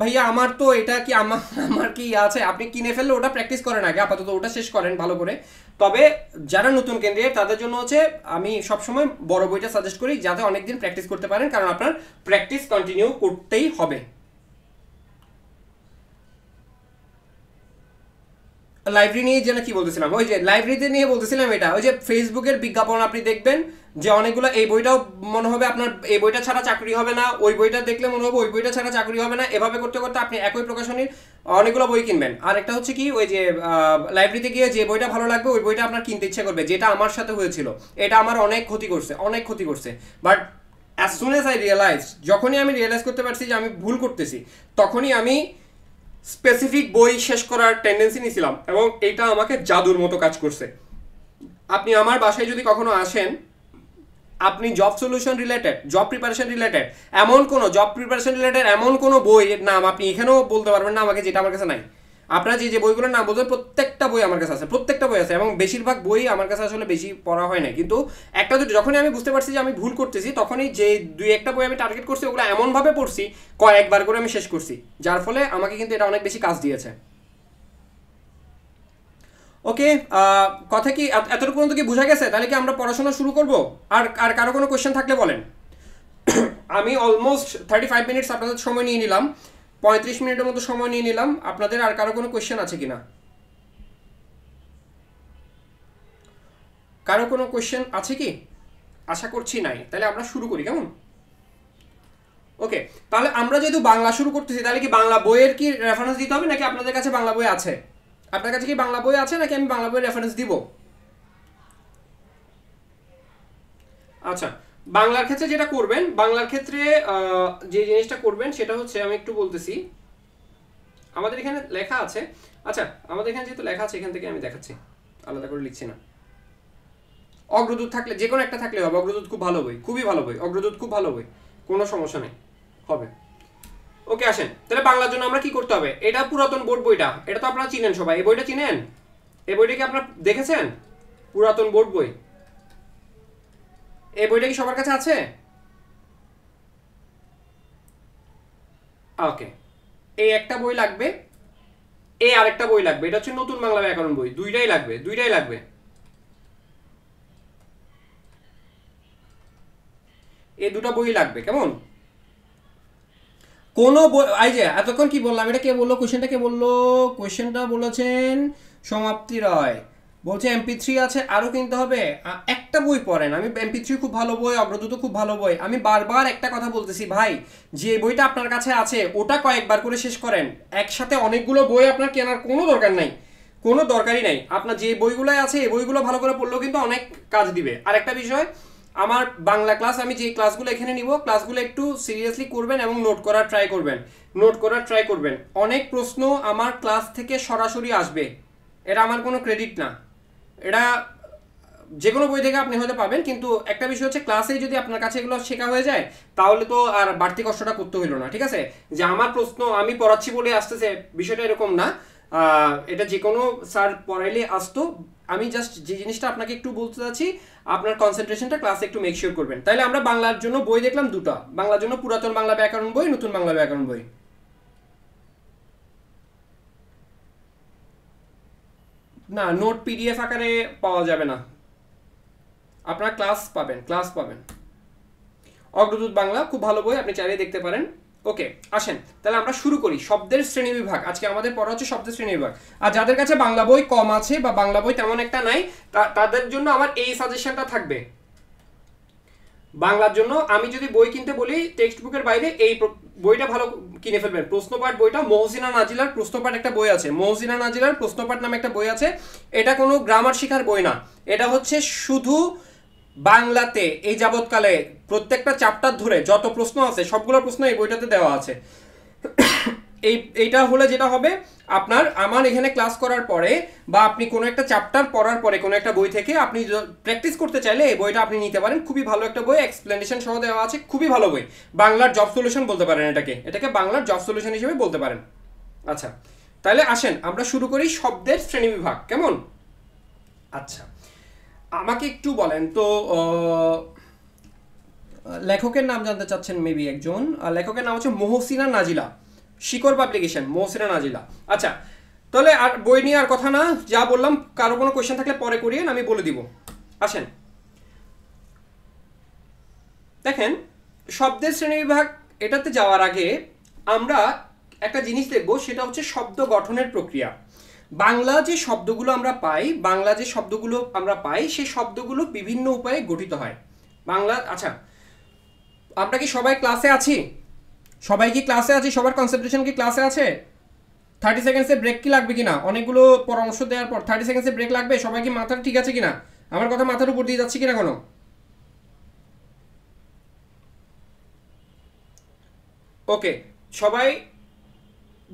ভাইয়া আমার তো এটা কি আমার <laughs> আমার কি ইয়ে আছে আপনি কিনে ফেললে ওটা প্র্যাকটিস করেন আগে আপাতত ওটা শেষ করেন ভালো করে তবে যারা নতুন কেন্দ্রে তাদের জন্য হচ্ছে আমি সবসময় বড় বইটা সাজেস্ট করি যাতে অনেকদিন প্র্যাকটিস করতে পারেন কারণ আপনার প্র্যাকটিস কন্টিনিউ করতেই হবে লাইব্রেরি নিয়ে যেন কি বলতেছিলাম ওই যে লাইব্রেরিতে নিয়ে বলতেছিলাম এটা ওই যে ফেসবুকের বিজ্ঞাপন আপনি দেখবেন যে অনেকগুলো এই বইটাও মনে হবে আপনার এই বইটা ছাড়া চাকরি হবে না ওই বইটা দেখলে মনে হবে ওই বইটা ছাড়া চাকরি হবে না এভাবে করতে করতে আপনি একই প্রকাশনীর অনেকগুলো বই কিনবেন আর একটা হচ্ছে কি ওই যে লাইব্রেরিতে গিয়ে যে বইটা ভালো লাগবে ওই বইটা আপনার কিনতে ইচ্ছে করবে যেটা আমার সাথে হয়েছিল এটা আমার অনেক ক্ষতি করছে অনেক ক্ষতি করছে but as soon as I realise যখনই আমি রিয়েলাইজ করতে পারছি যে আমি ভুল করতেছি তখনই আমি স্পেসিফিক বই শেষ করার টেন্ডেন্সি নিয়েছিলাম এবং এটা আমাকে জাদুর মতো কাজ করছে আপনি আমার বাসায় যদি কখনো আসেন আপনি job solution related job preparation related এমন কোনো জব প্রিপারেশন রিলেটেড এমন কোনো বইয়ের নাম আপনি এখানেও বলতে পারবেন না আমাকে যেটা আমার কাছে নাই আপনারা যে যে বইগুলোর নাম বলছেন প্রত্যেকটা বই আমার কাছে আছে প্রত্যেকটা বই আছে এবং বেশিরভাগ বই আমার কাছে আসলে বেশি পড়া হয় না কিন্তু একটা দুটো যখনই আমি বুঝতে পারছি যে আমি ভুল করতেছি তখনই যে দুই একটা বই আমি টার্গেট করছি ওগুলো এমনভাবে পড়ছি কয়েকবার করে আমি শেষ করছি যার ফলে আমাকে কিন্তু এটা অনেক বেশি কাজ দিয়েছে ওকে কথা কি এতটুকু পর্যন্ত কি বোঝা গেছে তাহলে কি আমরা পড়াশোনা শুরু করব আর আর কারো কোনো কোয়েশ্চেন থাকলে বলেন <coughs> আমি অলমোস্ট থার্টি ফাইভ মিনিটস আপনাদের সময় নিয়ে নিলাম পঁয়ত্রিশ মিনিটের মতো সময় নিয়ে নিলাম আপনাদের আর কারো কোনো কোয়েশ্চেন আছে কিনা কারো কোনো কোয়েশ্চেন আছে কি আশা করছি নাই তাহলে আমরা শুরু করি কেমন ওকে তাহলে আমরা যেহেতু বাংলা শুরু করতেছি তাহলে কি বাংলা বইয়ের কি রেফারেন্স দিতে হবে নাকি আপনাদের কাছে বাংলা বই আছে আপনার কাছে কি বাংলা বই আছে নাকি আমি বাংলা বইয়ের রেফারেন্স দিব আচ্ছা বাংলার ক্ষেত্রে যেটা করবেন বাংলার ক্ষেত্রে যে জিনিসটা করবেন সেটা হচ্ছে আমি একটু বলতেছি আমাদের এখানে লেখা আছে আচ্ছা আমাদের এখানে যেহেতু লেখা আছে এখান থেকে আমি দেখাচ্ছি আলাদা করে লিখছি না অগ্রদূত থাকলে যে কোনো একটা থাকলে হবে অগ্রদূত খুব ভালো বই খুবই ভালো বই অগ্রদূত খুব ভালো বই কোনো সমস্যা নেই হবে ওকে আসেন তাহলে বাংলার জন্য আমরা কি করতে হবে এটা পুরাতন বোর্ড বইটা এটা তো আপনারা চিনেন সবাই এই বইটা চিনেন এই বইটা কি আপনারা দেখেছেন পুরাতন বোর্ড বই এই বইটা কি সবার কাছে আছে ওকে এই একটা বই লাগবে এই আরেকটা বই লাগবে এটা হচ্ছে নতুন বাংলা ব্যাকরণ বই দুইটাই লাগবে দুইটাই লাগবে এই দুটো বই লাগবে কেমন কোনো এই যে এতক্ষণ কি বললাম এটা কে বললো কোশ্চেনটা কে বললো কোশ্চেনটা বলেছেন সমাপ্তি রায় বলছে এমপি থ্রি আছে আরও কিনতে হবে একটা বই পড়েন আমি এমপি থ্রি খুব ভালো বই অগ্রদূত খুব ভালো বই আমি বারবার একটা কথা বলতেছি ভাই যে বইটা আপনার কাছে আছে ওটা কয়েকবার করে শেষ করেন একসাথে অনেকগুলো বই আপনার কেনার কোনো দরকার নাই কোনো দরকারই নাই আপনার যে বইগুলোই আছে এই বইগুলো ভালো করে পড়লেও কিন্তু অনেক কাজ দিবে আর একটা বিষয় আমার বাংলা ক্লাস আমি যে ক্লাসগুলো এখানে নিব ক্লাসগুলো একটু সিরিয়াসলি করবেন এবং নোট করার ট্রাই করবেন নোট করার ট্রাই করবেন অনেক প্রশ্ন আমার ক্লাস থেকে সরাসরি আসবে এটা আমার কোনো ক্রেডিট না এটা যে কোনো বই থেকে আপনি হয়তো পাবেন কিন্তু একটা বিষয় হচ্ছে ক্লাসে যদি আপনার কাছে এগুলো শেখা হয়ে যায় তাহলে তো আর বাড়তি কষ্টটা করতে হইলো না ঠিক আছে যে আমার প্রশ্ন আমি পড়াচ্ছি বলে আসতেছে বিষয়টা এরকম না এটা যে কোনো স্যার পড়াইলে আসতো আমি জাস্ট যে জিনিসটা আপনাকে একটু বলতে চাচ্ছি আপনার কনসেন্ট্রেশনটা ক্লাসে একটু মেকশিওর করবেন তাহলে আমরা বাংলার জন্য বই দেখলাম দুটো বাংলার জন্য পুরাতন বাংলা ব্যাকরণ বই নতুন বাংলা ব্যাকরণ বই না নোট পিডিএফ আকারে পাওয়া যাবে না আপনারা ক্লাস পাবেন ক্লাস পাবেন অগ্রদূত বাংলা খুব ভালো বই আপনি চাইলে দেখতে পারেন ওকে আসেন তাহলে আমরা শুরু করি শব্দের শ্রেণী বিভাগ আজকে আমাদের পড়া হচ্ছে শব্দের শ্রেণী বিভাগ আর যাদের কাছে বাংলা বই কম আছে বা বাংলা বই তেমন একটা নাই তাদের জন্য আমার এই সাজেশনটা থাকবে বাংলার জন্য আমি যদি বই কিনতে বলি টেক্সট বুকের বাইরে এই বইটা ভালো কিনে ফেলবেন প্রশ্নপাঠ বইটা মহসিনা নাজিলার প্রশ্নপাঠ একটা বই আছে মহসিনা নাজিলার প্রশ্নপাঠ নামে একটা বই আছে এটা কোনো গ্রামার শিখার বই না এটা হচ্ছে শুধু বাংলাতে এই যাবৎকালে প্রত্যেকটা চ্যাপ্টার ধরে যত প্রশ্ন আছে সবগুলো প্রশ্ন এই বইটাতে দেওয়া আছে এই এইটা হলে যেটা হবে আপনার আমার এখানে ক্লাস করার পরে বা আপনি কোনো একটা চ্যাপ্টার পড়ার পরে কোনো একটা বই থেকে আপনি প্র্যাকটিস করতে চাইলে এই বইটা আপনি নিতে পারেন খুবই ভালো একটা বই এক্সপ্লেনেশন সহ দেওয়া আছে খুবই ভালো বই বাংলার জব সলিউশন বলতে পারেন এটাকে এটাকে বাংলার জব সলিউশন হিসেবে বলতে পারেন আচ্ছা তাহলে আসেন আমরা শুরু করি শব্দের শ্রেণীবিভাগ কেমন আচ্ছা আমাকে একটু বলেন তো লেখকের নাম জানতে চাচ্ছেন মেবি একজন লেখকের নাম হচ্ছে মোহসিনা নাজিলা শিকর পাবলিকেশন মোহসিনা নাজিলা আচ্ছা তাহলে আর বই নিয়ে আর কথা না যা বললাম কারো কোনো কোয়েশ্চেন থাকলে পরে করিয়ে আমি বলে দিব আসেন দেখেন শব্দের শ্রেণীবিভাগ এটাতে যাওয়ার আগে আমরা একটা জিনিস দেখব সেটা হচ্ছে শব্দ গঠনের প্রক্রিয়া বাংলা যে শব্দগুলো আমরা পাই বাংলা যে শব্দগুলো আমরা পাই সেই শব্দগুলো বিভিন্ন উপায়ে গঠিত হয় বাংলা আচ্ছা আমরা কি সবাই ক্লাসে আছি সবাই কি ক্লাসে আছে সবার কনসেন্ট্রেশন কি ক্লাসে আছে থার্টি সেকেন্ডসে ব্রেক কি লাগবে কিনা অনেকগুলো পরামর্শ দেওয়ার পর থার্টি সেকেন্ডসে ব্রেক লাগবে সবাই কি মাথার ঠিক আছে কিনা আমার কথা মাথার উপর দিয়ে যাচ্ছে কিনা কোনো ওকে সবাই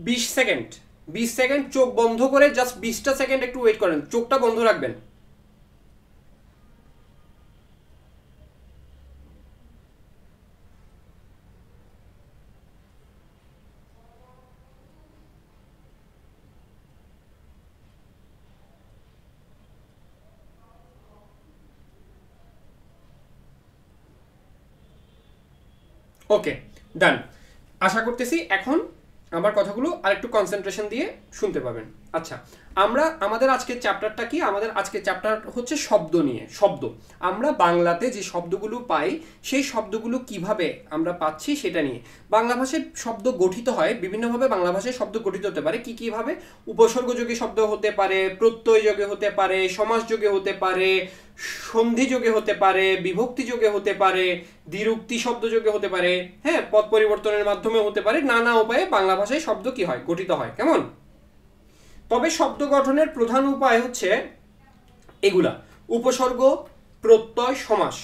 বিশ সেকেন্ড বিশ সেকেন্ড চোখ বন্ধ করে জাস্ট বিশটা সেকেন্ড একটু ওয়েট করেন চোখটা বন্ধ রাখবেন ওকে ডান আশা করতেছি এখন আমার কথাগুলো আরেকটু কনসেন্ট্রেশন দিয়ে শুনতে পাবেন আচ্ছা আমরা আমাদের আজকের চ্যাপ্টারটা কি আমাদের আজকের চ্যাপ্টার হচ্ছে শব্দ নিয়ে শব্দ আমরা বাংলাতে যে শব্দগুলো পাই সেই শব্দগুলো কিভাবে আমরা পাচ্ছি সেটা নিয়ে বাংলা ভাষায় শব্দ গঠিত হয় বিভিন্নভাবে বাংলা ভাষায় শব্দ গঠিত হতে পারে কি কিভাবে উপসর্গযোগে শব্দ হতে পারে প্রত্যয়যোগে হতে পারে সমাসযোগে হতে পারে সন্ধিযোগে হতে পারে বিভক্তিযোগে হতে পারে দ্বিরুক্তি শব্দযোগে হতে পারে হ্যাঁ পথ পরিবর্তনের মাধ্যমে হতে পারে নানা উপায়ে বাংলা ভাষায় শব্দ কি হয় গঠিত হয় কেমন তবে শব্দ গঠনের প্রধান উপায় হচ্ছে এগুলা উপসর্গ প্রত্যয় সমাস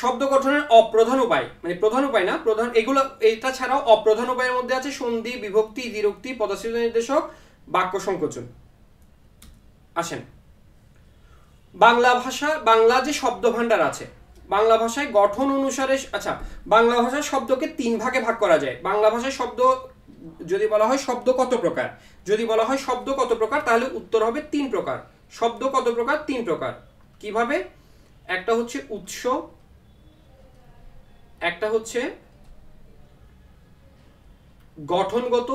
শব্দ গঠনের অপ্রধান উপায় মানে প্রধান উপায় না প্রধান এগুলো এটা ছাড়াও অপ্রধান উপায়ের মধ্যে আছে সন্ধি বিভক্তি দিরক্তি পদাশ্রিত নির্দেশক বাক্য সংকোচন আসেন বাংলা ভাষা বাংলা যে শব্দ ভাণ্ডার আছে বাংলা ভাষায় গঠন অনুসারে আচ্ছা বাংলা ভাষার শব্দকে তিন ভাগে ভাগ করা যায় বাংলা ভাষায় শব্দ যদি বলা হয় শব্দ কত প্রকার যদি বলা হয় শব্দ কত প্রকার তাহলে উত্তর হবে তিন প্রকার শব্দ কত প্রকার তিন প্রকার কিভাবে একটা হচ্ছে উৎস একটা হচ্ছে গঠনগত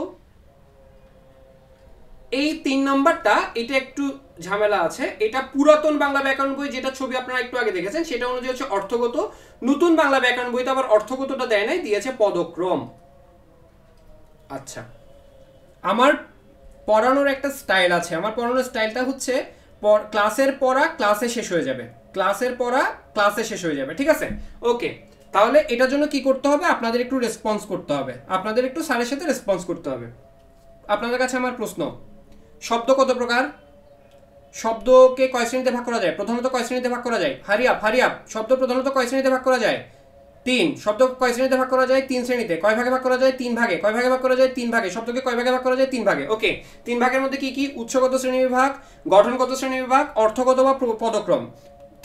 এই তিন নাম্বারটা এটা একটু ঝামেলা আছে এটা পুরাতন বাংলা ব্যাকরণ বই যেটা ছবি আপনারা একটু আগে দেখেছেন সেটা অনুযায়ী হচ্ছে অর্থগত নতুন বাংলা ব্যাকরণ বইতে আবার অর্থগতটা দেয় নাই দিয়েছে পদক্রম আচ্ছা আমার পড়ানোর একটা স্টাইল আছে আমার পড়ানোর স্টাইলটা হচ্ছে ক্লাসের পড়া ক্লাসে শেষ হয়ে যাবে ক্লাসের পড়া ক্লাসে শেষ হয়ে যাবে ঠিক আছে ওকে তাহলে এটার জন্য কি করতে হবে আপনাদের একটু রেসপন্স করতে হবে আপনাদের একটু স্যারের সাথে রেসপন্স করতে হবে আপনাদের কাছে আমার প্রশ্ন শব্দ কত প্রকার শব্দকে কয় শ্রেণীতে ভাগ করা যায় প্রধানত কয় শ্রেণীতে ভাগ করা যায় হারি আপ শব্দ প্রধানত কয় শ্রেণীতে ভাগ করা যায় তিন শব্দ কয় শ্রেণীতে ভাগ করা যায় তিন শ্রেণীতে কয় ভাগে ভাগ করা যায় তিন ভাগে কয় ভাগে ভাগ করা যায় তিন ভাগে শব্দকে কয় ভাগে ভাগ করা যায় তিন ভাগে ওকে তিন ভাগের মধ্যে কি কি উৎসগত শ্রেণী বিভাগ গঠনগত শ্রেণী বিভাগ অর্থগত বা পদক্রম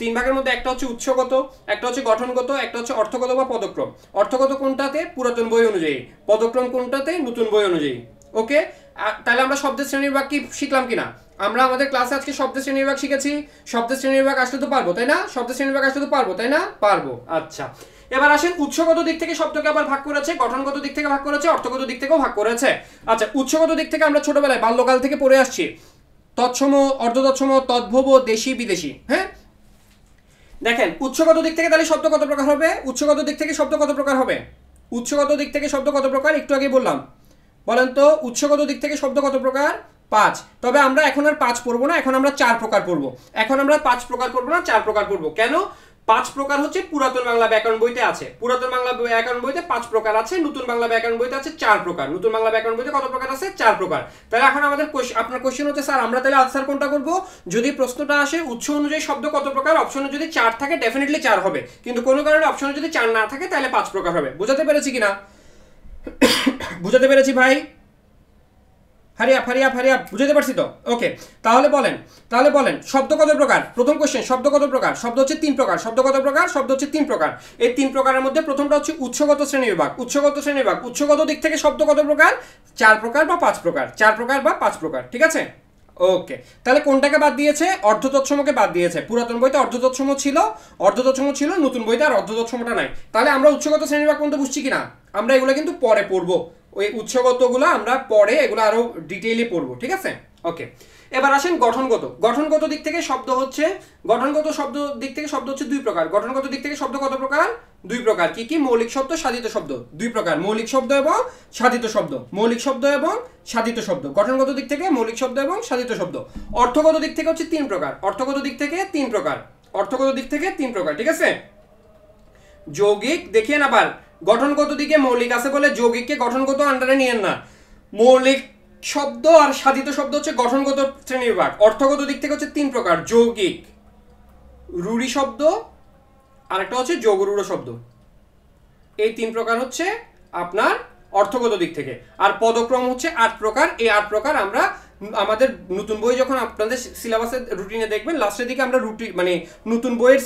তিন ভাগের মধ্যে একটা হচ্ছে উৎসগত একটা হচ্ছে গঠনগত একটা হচ্ছে অর্থগত বা পদক্রম অর্থগত কোনটাতে পুরাতন বই অনুযায়ী পদক্রম কোনটাতে নতুন বই অনুযায়ী ওকে তাহলে আমরা শব্দের শ্রেণীর ভাগ কি শিখলাম কিনা আমরা আমাদের ক্লাসে আজকে শব্দের শ্রেণীর বিভাগ শিখেছি শব্দের শ্রেণীর বিভাগ আসলে তো পারবো তাই না শব্দের শ্রেণীর ভাগ আসলে তো পারবো তাই না পারবো আচ্ছা এবার আসেন উৎসগত দিক থেকে শব্দকে আবার ভাগ করেছে গঠনগত দিক থেকে ভাগ করেছে অর্থগত দিক থেকেও ভাগ করেছে আচ্ছা উৎসগত দিক থেকে আমরা ছোটবেলায় বাল্যকাল থেকে পড়ে আসছি তৎসম অর্ধতৎসম তদ্ভব দেশি বিদেশি হ্যাঁ দেখেন উৎসগত দিক থেকে তাহলে শব্দ কত প্রকার হবে উৎসগত দিক থেকে শব্দ কত প্রকার হবে উৎসগত দিক থেকে শব্দ কত প্রকার একটু আগে বললাম বলেন তো উৎসগত দিক থেকে শব্দ কত প্রকার পাঁচ তবে আমরা এখন আর পাঁচ পড়বো না এখন আমরা চার প্রকার পড়বো এখন আমরা পাঁচ প্রকার পড়বো না চার প্রকার পড়বো কেন পাঁচ প্রকার হচ্ছে পুরাতন বাংলা ব্যাকরণ বইতে আছে পুরাতন বাংলা ব্যাকরণ বইতে পাঁচ প্রকার আছে নতুন বাংলা ব্যাকরণ বইতে আছে চার প্রকার নতুন বাংলা ব্যাকরণ বইতে কত প্রকার আছে চার প্রকার তাহলে এখন আমাদের আপনার কোশ্চেন হচ্ছে স্যার আমরা তাহলে আনসার কোনটা করব যদি প্রশ্নটা আসে উৎস অনুযায়ী শব্দ কত প্রকার অপশনে যদি চার থাকে ডেফিনেটলি চার হবে কিন্তু কোনো কারণে অপশনে যদি চার না থাকে তাহলে পাঁচ প্রকার হবে বুঝাতে পেরেছি কিনা <coughs> বুঝাতে পেরেছি ভাই hurry up hurry up hurry up পারছি তো ওকে তাহলে বলেন তাহলে বলেন শব্দ কত প্রকার প্রথম কোশ্চেন শব্দ কত প্রকার শব্দ হচ্ছে তিন প্রকার শব্দ কত প্রকার শব্দ হচ্ছে তিন প্রকার এই তিন প্রকারের মধ্যে প্রথমটা হচ্ছে উৎসগত শ্রেণীবিভাগ উৎসগত শ্রেণীবিভাগ উৎসগত দিক থেকে শব্দ কত প্রকার চার প্রকার বা পাঁচ প্রকার চার প্রকার বা পাঁচ প্রকার ঠিক আছে ওকে তাহলে কোনটাকে বাদ দিয়েছে অর্ধতৎসমকে বাদ দিয়েছে পুরাতন বইতে অর্ধতৎসম ছিল অর্ধতৎসম ছিল নতুন বইতে আর অর্ধতৎসমটা নাই তাহলে আমরা উৎসগত শ্রেণীবিভাগ কোনটা বুঝছি কিনা আমরা এগুলো কিন্তু পরে পড়বো ওই উৎসগতগুলো আমরা পরে এগুলো আরও ডিটেইলে পড়বো ঠিক আছে ওকে এবার আসেন গঠনগত গঠনগত দিক থেকে শব্দ হচ্ছে গঠনগত শব্দ দিক থেকে শব্দ হচ্ছে দুই প্রকার গঠনগত দিক থেকে শব্দ কত প্রকার দুই প্রকার কি কি মৌলিক শব্দ সাধিত শব্দ দুই প্রকার মৌলিক শব্দ এবং সাধিত শব্দ মৌলিক শব্দ এবং সাধিত শব্দ গঠনগত দিক থেকে মৌলিক শব্দ এবং সাধিত শব্দ অর্থগত দিক থেকে হচ্ছে তিন প্রকার অর্থগত দিক থেকে তিন প্রকার অর্থগত দিক থেকে তিন প্রকার ঠিক আছে যৌগিক দেখেন আবার গঠনগত দিকে মৌলিক আছে বলে যৌগিককে গঠনগত আন্ডারে নিয়েন না মৌলিক শব্দ আর সাধিত শব্দ হচ্ছে গঠনগত শ্রেণীর ভাগ অর্থগত দিক থেকে হচ্ছে তিন প্রকার যৌগিক রুড়ি শব্দ আর একটা হচ্ছে যৌগরুড়ো শব্দ এই তিন প্রকার হচ্ছে আপনার অর্থগত দিক থেকে আর পদক্রম হচ্ছে আট প্রকার এই আট প্রকার আমরা আমাদের নতুন বই যখন আপনাদের সিলেবাসের রুটিনে দেখবেন লাস্টের দিকে আমরা রুটি মানে নতুন বইয়ের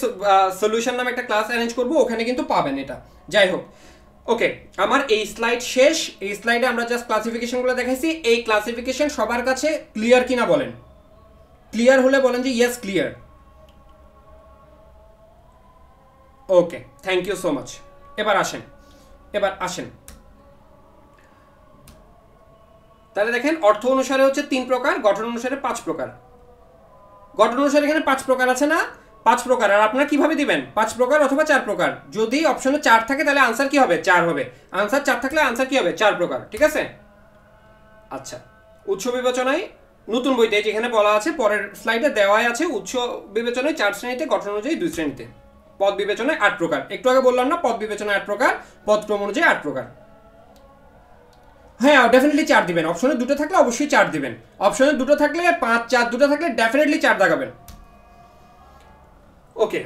সলিউশন নামে একটা ক্লাস অ্যারেঞ্জ করবো ওখানে কিন্তু পাবেন এটা যাই হোক ওকে আমার এই স্লাইড শেষ এই স্লাইডে আমরা জাস্ট ক্লাসিফিকেশনগুলো দেখাইছি এই ক্লাসিফিকেশন সবার কাছে ক্লিয়ার কিনা বলেন ক্লিয়ার হলে বলেন যে yes clear okay thank you so much এবার আসেন এবার আসেন তাহলে দেখেন অর্থ অনুসারে হচ্ছে তিন প্রকার গঠন অনুসারে পাঁচ প্রকার গঠন অনুসারে এখানে পাঁচ প্রকার আছে না পাঁচ প্রকার আর আপনারা কিভাবে দিবেন পাঁচ প্রকার অথবা চার প্রকার যদি অপশনে চার থাকে তাহলে আনসার কি হবে চার হবে আনসার চার থাকলে আনসার কি হবে চার প্রকার ঠিক আছে আচ্ছা উৎস বিবেচনায় নতুন বইতে যেখানে বলা আছে পরের স্লাইডে দেওয়াই আছে উৎস বিবেচনায় চার শ্রেণীতে গঠন অনুযায়ী দুই শ্রেণীতে পদ বিবেচনায় আট প্রকার একটু আগে বললাম না পদ বিবেচনায় আট প্রকার পদক্রম অনুযায়ী আট প্রকার হ্যাঁ ডেফিনেটলি চার দিবেন অপশনে দুটো থাকলে অবশ্যই চার দিবেন অপশনে দুটো থাকলে পাঁচ চার দুটো থাকলে ডেফিনেটলি চার দাগাবেন ওকে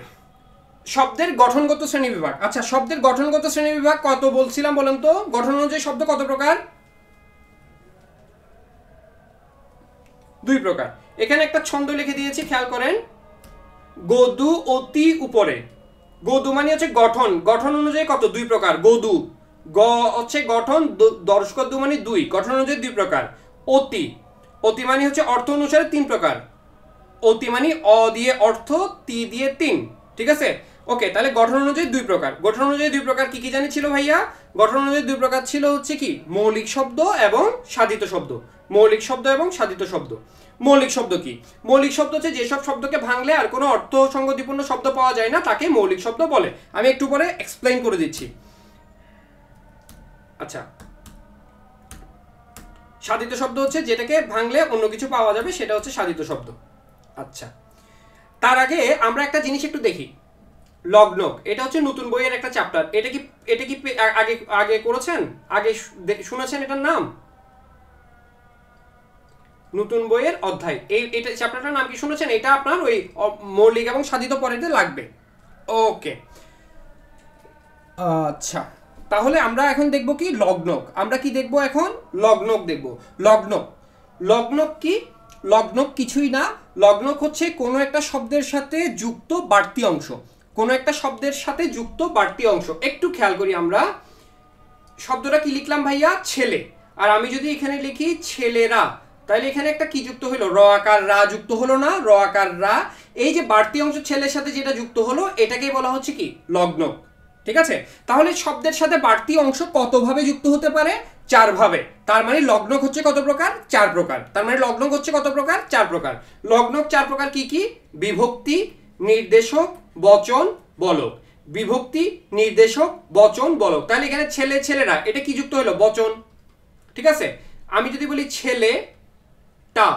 শব্দের গঠনগত শ্রেণী বিভাগ আচ্ছা শব্দের গঠনগত শ্রেণী বিভাগ কত বলছিলাম বলেন তো গঠন অনুযায়ী শব্দ কত প্রকার দুই প্রকার এখানে একটা ছন্দ লিখে দিয়েছি খেয়াল করেন গদু অতি উপরে গদু মানে হচ্ছে গঠন গঠন অনুযায়ী কত দুই প্রকার গদু গ হচ্ছে গঠন দর্শক দু মানে দুই গঠন অনুযায়ী দুই প্রকার অতি অতি মানে হচ্ছে অর্থ অনুসারে তিন প্রকার অতি মানে অ দিয়ে অর্থ তি দিয়ে তিন ঠিক আছে ওকে তাহলে গঠন অনুযায়ী দুই প্রকার গঠন অনুযায়ী দুই প্রকার কি কি জানি ছিল ভাইয়া গঠন অনুযায়ী দুই প্রকার ছিল হচ্ছে কি মৌলিক শব্দ এবং সাধিত শব্দ মৌলিক শব্দ এবং সাধিত শব্দ মৌলিক শব্দ কি মৌলিক শব্দ হচ্ছে যেসব শব্দকে ভাঙলে আর কোনো অর্থ সঙ্গতিপূর্ণ শব্দ পাওয়া যায় না তাকে মৌলিক শব্দ বলে আমি একটু পরে এক্সপ্লেইন করে দিচ্ছি আচ্ছা সাধিত শব্দ হচ্ছে যেটাকে ভাঙলে অন্য কিছু পাওয়া যাবে সেটা হচ্ছে সাধিত শব্দ আচ্ছা তার আগে আমরা একটা জিনিস একটু দেখি লগ্ন এটা হচ্ছে নতুন বইয়ের একটা চ্যাপ্টার এটা কি এটা কি আগে আগে করেছেন আগে শুনেছেন এটার নাম নতুন বইয়ের অধ্যায় এই এটা চ্যাপ্টারটার নাম কি শুনেছেন এটা আপনার ওই মৌলিক এবং সাধিত পরেতে লাগবে ওকে আচ্ছা তাহলে আমরা এখন দেখব কি লগ্নক আমরা কি দেখব এখন লগ্নক দেখব লগ্নক লগ্নক কি লগ্নক কিছুই না লগ্নক হচ্ছে কোনো একটা শব্দের সাথে যুক্ত বাড়তি অংশ কোনো একটা শব্দের সাথে যুক্ত বাড়তি অংশ একটু খেয়াল করি আমরা শব্দটা কি লিখলাম ভাইয়া ছেলে আর আমি যদি এখানে লিখি ছেলেরা তাহলে এখানে একটা কি যুক্ত হলো র আকার রা যুক্ত হলো না র আকার রা এই যে বাড়তি অংশ ছেলের সাথে যেটা যুক্ত হলো এটাকেই বলা হচ্ছে কি লগ্নক ঠিক আছে তাহলে শব্দের সাথে বাড়তি অংশ কতভাবে যুক্ত হতে পারে চারভাবে তার মানে লগ্নক হচ্ছে কত প্রকার চার প্রকার তার মানে লগ্নক হচ্ছে কত প্রকার চার প্রকার লগ্নক চার প্রকার কি কি বিভক্তি নির্দেশক বচন বলক বিভক্তি নির্দেশক বচন বলক তাহলে এখানে ছেলে ছেলেরা এটা কি যুক্ত হলো বচন ঠিক আছে আমি যদি বলি ছেলে টা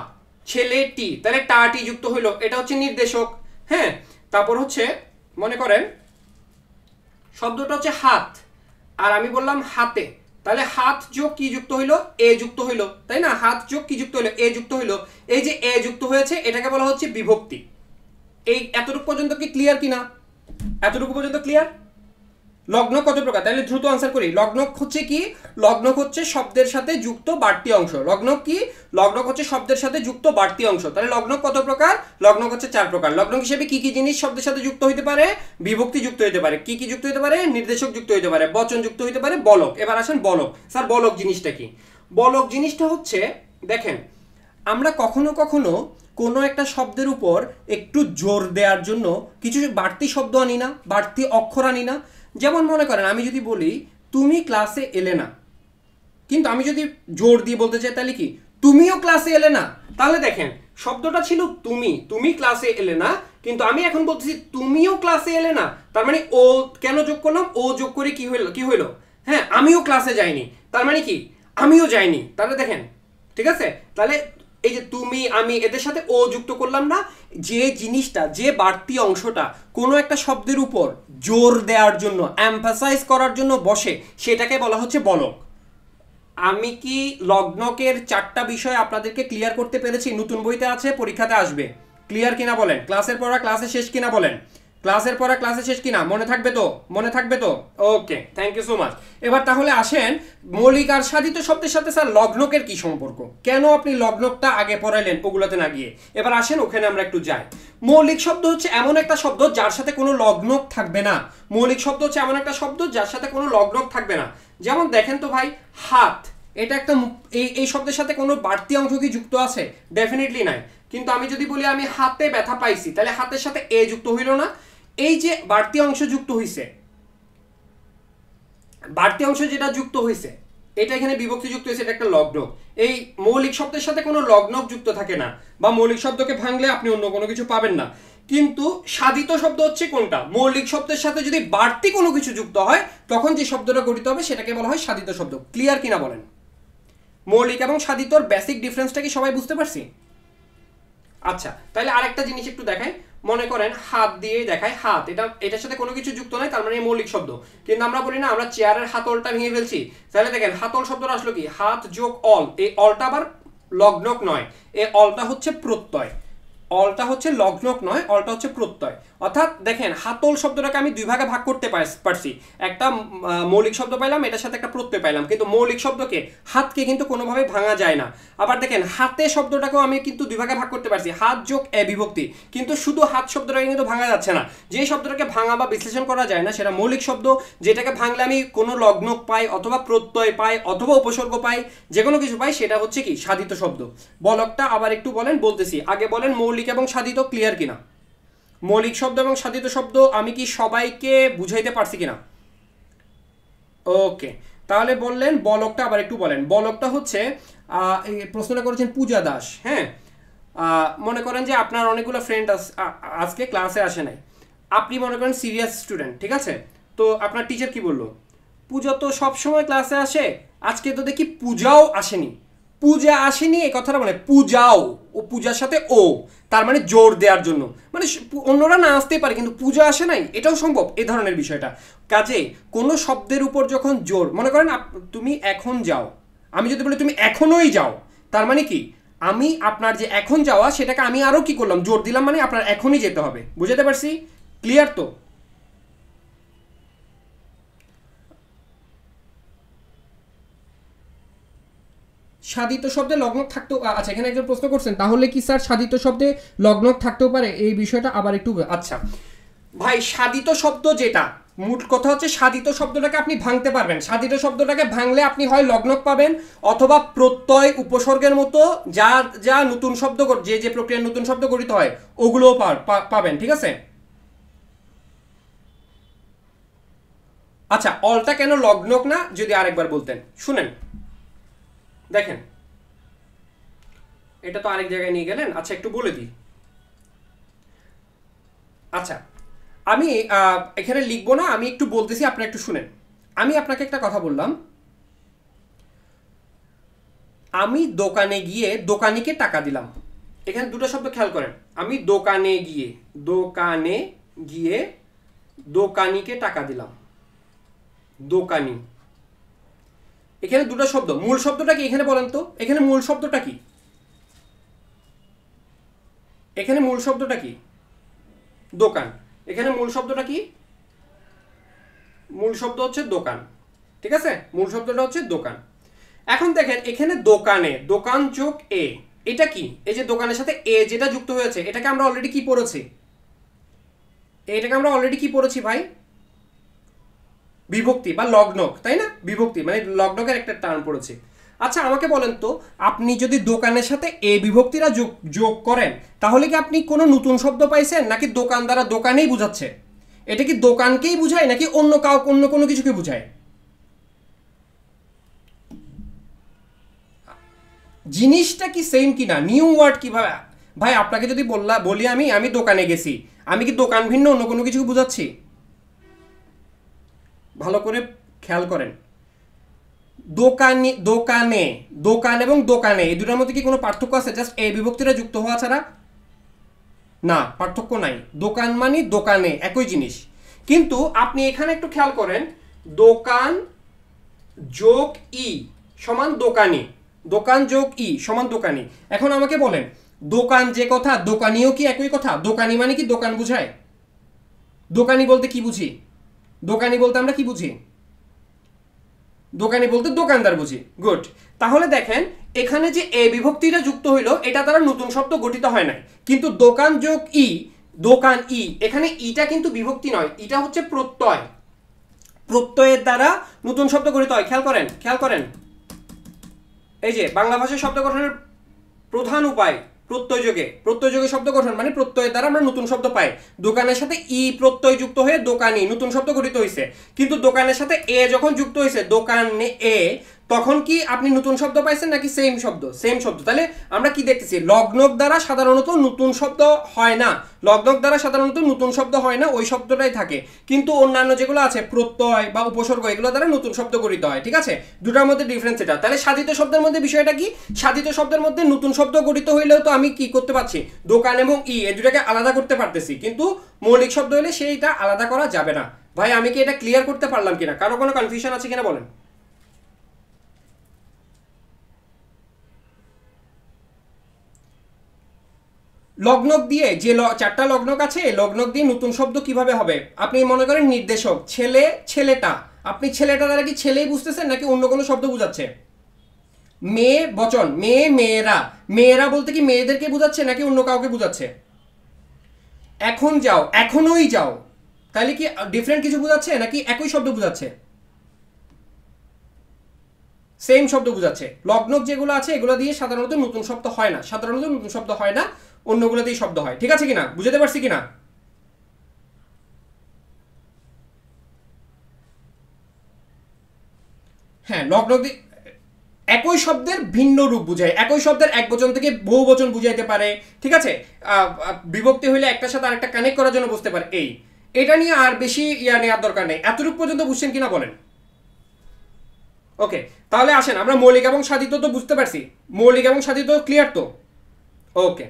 ছেলে টি তাহলে টা টি যুক্ত হইলো এটা হচ্ছে নির্দেশক হ্যাঁ তারপর হচ্ছে মনে করেন শব্দটা হচ্ছে হাত আর আমি বললাম হাতে তাহলে হাত যোগ কি যুক্ত হইলো এ যুক্ত হইলো তাই না হাত যোগ কি যুক্ত হইলো এ যুক্ত হইলো এই যে এ যুক্ত হয়েছে এটাকে বলা হচ্ছে বিভক্তি এই এতটুকু পর্যন্ত কি ক্লিয়ার কিনা এতটুকু পর্যন্ত ক্লিয়ার লগ্ন কত প্রকার তাহলে দ্রুত আনসার করি লগ্ন হচ্ছে কি লগ্ন হচ্ছে শব্দের সাথে যুক্ত বাড়তি অংশ লগ্ন কি লগ্ন হচ্ছে শব্দের সাথে যুক্ত বাড়তি অংশ তাহলে লগ্ন কত প্রকার লগ্ন হচ্ছে চার প্রকার লগ্ন হিসেবে কি কি জিনিস শব্দের সাথে যুক্ত হইতে পারে বিভক্তি যুক্ত হইতে পারে কি কি যুক্ত হইতে পারে নির্দেশক যুক্ত হইতে পারে বচন যুক্ত হইতে পারে বলক এবার আসেন বলক স্যার বলক জিনিসটা কি বলক জিনিসটা হচ্ছে দেখেন আমরা কখনো কখনো কোনো একটা শব্দের উপর একটু জোর দেওয়ার জন্য কিছু বাড়তি শব্দ আনি না বাড়তি অক্ষর আনি না যেমন মনে করেন আমি যদি বলি তুমি ক্লাসে এলে না কিন্তু আমি যদি জোর দিয়ে বলতে চাই তাহলে কি তুমিও ক্লাসে এলে না তাহলে দেখেন শব্দটা ছিল তুমি তুমি ক্লাসে এলে না কিন্তু আমি এখন বলতেছি তুমিও ক্লাসে এলে না তার মানে ও কেন যোগ করলাম ও যোগ করে কি হইলো কি হইলো হ্যাঁ আমিও ক্লাসে যাইনি তার মানে কি আমিও যাইনি তাহলে দেখেন ঠিক আছে তাহলে এই যে তুমি আমি এদের সাথে ও যুক্ত করলাম না যে জিনিসটা যে বাড়তি অংশটা কোনো একটা শব্দের উপর জোর দেওয়ার জন্য অ্যাম্পাসাইজ করার জন্য বসে সেটাকে বলা হচ্ছে বলক আমি কি লগ্নকের চারটা বিষয় আপনাদেরকে ক্লিয়ার করতে পেরেছি নতুন বইতে আছে পরীক্ষাতে আসবে ক্লিয়ার কিনা বলেন ক্লাসের পড়া ক্লাসে শেষ কিনা বলেন ক্লাসের পরে ক্লাসে শেষ কিনা মনে থাকবে তো মনে থাকবে তো okay thank you so much এবার তাহলে আসেন মৌলিক আর সাধিত শব্দের সাথে স্যার লগ্নকের কি সম্পর্ক কেন আপনি লগ্নকটা আগে পড়াইলেন ওগুলোতে না গিয়ে এবার আসেন ওখানে আমরা একটু যাই মৌলিক শব্দ হচ্ছে এমন একটা শব্দ যার সাথে কোনো লগ্নক থাকবে না মৌলিক শব্দ হচ্ছে এমন একটা শব্দ যার সাথে কোনো লগ্নক থাকবে না যেমন দেখেন তো ভাই হাত এটা একটা এই এই শব্দের সাথে কোনো বাড়তি অংশ কি যুক্ত আছে ডেফিনেটলি নাই কিন্তু আমি যদি বলি আমি হাতে ব্যথা পাইছি তাহলে হাতের সাথে এ যুক্ত হইল না এই যে বাড়তি অংশ যুক্ত হয়েছে বাড়তি অংশ যেটা যুক্ত হয়েছে এটা এখানে বিভক্তি যুক্ত হয়েছে এটা একটা লগ্ন এই মৌলিক শব্দের সাথে কোনো লগ্ন যুক্ত থাকে না বা মৌলিক শব্দকে ভাঙলে আপনি অন্য কোনো কিছু পাবেন না কিন্তু সাধিত শব্দ হচ্ছে কোনটা মৌলিক শব্দের সাথে যদি বাড়তি কোনো কিছু যুক্ত হয় তখন যে শব্দটা গঠিত হবে সেটাকে বলা হয় সাধিত শব্দ ক্লিয়ার কিনা বলেন মৌলিক এবং সাধিতর বেসিক ডিফারেন্সটা কি সবাই বুঝতে পারছি আচ্ছা তাহলে আরেকটা জিনিস একটু দেখায় মনে করেন হাত দিয়ে দেখায় হাত এটা এটার সাথে কোনো কিছু যুক্ত নয় তার মানে মৌলিক শব্দ কিন্তু আমরা বলি না আমরা চেয়ারের হাতলটা ভেঙে ফেলছি তাহলে দেখেন হাতল শব্দটা আসলো কি হাত যোগ অল এই অলটা আবার লগ্নক নয় এই অলটা হচ্ছে প্রত্যয় অলটা হচ্ছে লগ্নক নয় অলটা হচ্ছে প্রত্যয় অর্থাৎ দেখেন হাতল শব্দটাকে আমি দুই ভাগে ভাগ করতে পারছি একটা মৌলিক শব্দ পাইলাম এটার সাথে একটা প্রত্যয় পাইলাম কিন্তু মৌলিক শব্দকে হাতকে কিন্তু কোনোভাবে ভাঙা যায় না আবার দেখেন হাতে শব্দটাকেও আমি কিন্তু দুই ভাগে ভাগ করতে পারছি হাত যোগ এ বিভক্তি কিন্তু শুধু হাত শব্দটাকে কিন্তু ভাঙা যাচ্ছে না যে শব্দটাকে ভাঙা বা বিশ্লেষণ করা যায় না সেটা মৌলিক শব্দ যেটাকে ভাঙলে আমি কোনো লগ্ন পাই অথবা প্রত্যয় পাই অথবা উপসর্গ পাই যে কোনো কিছু পাই সেটা হচ্ছে কি সাধিত শব্দ বলকটা আবার একটু বলেন বলতেছি আগে বলেন মৌলিক এবং সাধিত ক্লিয়ার কিনা মৌলিক শব্দ এবং সাধিত শব্দ আমি কি সবাইকে বুঝাইতে পারছি কিনা ওকে তাহলে বললেন বলকটা আবার একটু বলেন বলকটা হচ্ছে প্রশ্নটা করেছেন পূজা দাস হ্যাঁ মনে করেন যে আপনার অনেকগুলো ফ্রেন্ড আজকে ক্লাসে আসে নাই আপনি মনে করেন সিরিয়াস স্টুডেন্ট ঠিক আছে তো আপনার টিচার কি বললো পূজা তো সবসময় ক্লাসে আসে আজকে তো দেখি পূজাও আসেনি পূজা আসেনি এই কথাটা মানে পূজাও ও পূজার সাথে ও তার মানে জোর দেওয়ার জন্য মানে অন্যরা না আসতে পারে কিন্তু পূজা আসে নাই এটাও সম্ভব এ ধরনের বিষয়টা কাজে কোনো শব্দের উপর যখন জোর মনে করেন তুমি এখন যাও আমি যদি বলি তুমি এখনোই যাও তার মানে কি আমি আপনার যে এখন যাওয়া সেটাকে আমি আরও কি করলাম জোর দিলাম মানে আপনার এখনই যেতে হবে বুঝাতে পারছি ক্লিয়ার তো সাধিত শব্দে লগ্ন থাকতেও আচ্ছা এখানে একজন প্রশ্ন করছেন তাহলে কি স্যার সাধিত শব্দে লগ্ন থাকতেও পারে এই বিষয়টা আবার একটু আচ্ছা ভাই সাধিত শব্দ যেটা মূল কথা হচ্ছে সাধিত শব্দটাকে আপনি ভাঙতে পারবেন সাধিত শব্দটাকে ভাঙলে আপনি হয় লগ্ন পাবেন অথবা প্রত্যয় উপসর্গের মতো যা যা নতুন শব্দ যে যে প্রক্রিয়ার নতুন শব্দ গঠিত হয় ওগুলোও পাবেন ঠিক আছে আচ্ছা অলটা কেন লগ্নক না যদি আরেকবার বলতেন শুনেন দেখেন এটা তো আরেক জায়গায় নিয়ে গেলেন আচ্ছা একটু বলে দিই আচ্ছা আমি এখানে লিখবো না আমি একটু বলতেছি আপনি একটু শুনেন আমি আপনাকে একটা কথা বললাম আমি দোকানে গিয়ে দোকানিকে টাকা দিলাম এখানে দুটো শব্দ খেয়াল করেন আমি দোকানে গিয়ে দোকানে গিয়ে দোকানিকে টাকা দিলাম দোকানি এখানে দুটো শব্দ মূল শব্দটা কি এখানে বলেন তো এখানে মূল শব্দটা কি এখানে মূল শব্দটা কি দোকান এখানে মূল শব্দটা কি মূল শব্দ হচ্ছে দোকান ঠিক আছে মূল শব্দটা হচ্ছে দোকান এখন দেখেন এখানে দোকানে দোকান যোগ এ এটা কি এই যে দোকানের সাথে এ যেটা যুক্ত হয়েছে এটাকে আমরা অলরেডি কি পড়েছি এটাকে আমরা অলরেডি কি পড়েছি ভাই বিভক্তি বা লগ্নক তাই না বিভক্তি মানে লগ্নকের একটা টার্ম পড়েছে আচ্ছা আমাকে বলেন তো আপনি যদি দোকানের সাথে এ বিভক্তিরা যোগ যোগ করেন তাহলে কি আপনি কোনো নতুন শব্দ পাইছেন নাকি দোকান দ্বারা দোকানেই বুঝাচ্ছে এটা কি দোকানকেই বুঝায় নাকি অন্য কাউ অন্য কোনো কিছুকে বুঝায় জিনিসটা কি সেম কি না নিউ ওয়ার্ড কিভাবে ভাই আপনাকে যদি বললা বলি আমি আমি দোকানে গেছি আমি কি দোকান ভিন্ন অন্য কোনো কিছু বুঝাচ্ছি ভালো করে খেয়াল করেন দোকানে দোকানে দোকান এবং দোকানে এই দুটার মধ্যে কি কোনো পার্থক্য আছে জাস্ট এই বিভক্তিটা যুক্ত হওয়া ছাড়া না পার্থক্য নাই দোকান মানে দোকানে একই জিনিস কিন্তু আপনি এখানে একটু খেয়াল করেন দোকান যোগ ই সমান দোকানি দোকান যোগ ই সমান দোকানি এখন আমাকে বলেন দোকান যে কথা দোকানিও কি একই কথা দোকানি মানে কি দোকান বুঝায় দোকানি বলতে কি বুঝি দোকানি বলতে আমরা কি বুঝি দোকানি বলতে দোকানদার বুঝি গুড তাহলে দেখেন এখানে যে এ বিভক্তিটা যুক্ত হইল এটা দ্বারা নতুন শব্দ গঠিত হয় নাই কিন্তু দোকান যোগ ই দোকান ই এখানে ইটা কিন্তু বিভক্তি নয় ইটা হচ্ছে প্রত্যয় প্রত্যয়ের দ্বারা নতুন শব্দ গঠিত হয় খেয়াল করেন খেয়াল করেন এই যে বাংলা ভাষার শব্দ গঠনের প্রধান উপায় প্রত্যয়যোগে প্রত্যয়যোগে শব্দ গঠন মানে প্রত্যয়ের দ্বারা আমরা নতুন শব্দ পাই দোকানের সাথে ই প্রত্যয় যুক্ত হয়ে দোকানি নতুন শব্দ গঠিত হয়েছে কিন্তু দোকানের সাথে এ যখন যুক্ত হয়েছে দোকানে এ তখন কি আপনি নতুন শব্দ পাইছেন নাকি সেম শব্দ সেম শব্দ তাহলে আমরা কি দেখতেছি লগ্নক দ্বারা সাধারণত নতুন শব্দ হয় না লগ্নক দ্বারা সাধারণত নতুন শব্দ হয় না ওই শব্দটাই থাকে কিন্তু অন্যান্য যেগুলো আছে প্রত্যয় বা উপসর্গ এগুলো দ্বারা নতুন শব্দ গঠিত হয় ঠিক আছে দুটার মধ্যে ডিফারেন্স এটা তাহলে সাধিত শব্দের মধ্যে বিষয়টা কি সাধিত শব্দের মধ্যে নতুন শব্দ গঠিত হইলেও তো আমি কি করতে পারছি দোকান এবং ই এ দুটাকে আলাদা করতে পারতেছি কিন্তু মৌলিক শব্দ হলে সেইটা আলাদা করা যাবে না ভাই আমি কি এটা ক্লিয়ার করতে পারলাম কিনা কারো কোনো কনফিউশন আছে কিনা বলেন লগ্নক দিয়ে যে চারটা লগ্নক আছে লগ্নক দিয়ে নতুন শব্দ কিভাবে হবে আপনি মনে করেন নির্দেশক ছেলে ছেলেটা আপনি ছেলেটা দ্বারা কি ছেলেই বুঝতেছেন নাকি অন্য কোনো শব্দ বুঝাচ্ছে মেয়ে বচন মেয়ে মেয়েরা মেয়েরা বলতে কি মেয়েদেরকে বুঝাচ্ছে নাকি অন্য কাউকে বুঝাচ্ছে এখন যাও এখনোই যাও তাহলে কি ডিফারেন্ট কিছু বোঝাচ্ছে নাকি একই শব্দ বোঝাচ্ছে সেম শব্দ বোঝাচ্ছে লগ্নক যেগুলো আছে এগুলো দিয়ে সাধারণত নতুন শব্দ হয় না সাধারণত নতুন শব্দ হয় না অন্যগুলোতেই শব্দ হয় ঠিক আছে কিনা বুঝতে পারছি কিনা হ্যাঁ লগ্ন একই শব্দের ভিন্ন রূপ বুঝায় একই শব্দের এক বচন থেকে বহু বচন বুঝাইতে পারে ঠিক আছে বিভক্তি হইলে একটার সাথে আরেকটা কানেক্ট করার জন্য বুঝতে পারে এই এটা নিয়ে আর বেশি ইয়া নেওয়ার দরকার নেই এতটুকু পর্যন্ত বুঝছেন কিনা বলেন ওকে তাহলে আসেন আমরা মৌলিক এবং সাধিত তো বুঝতে পারছি মৌলিক এবং সাধিত ক্লিয়ার তো ওকে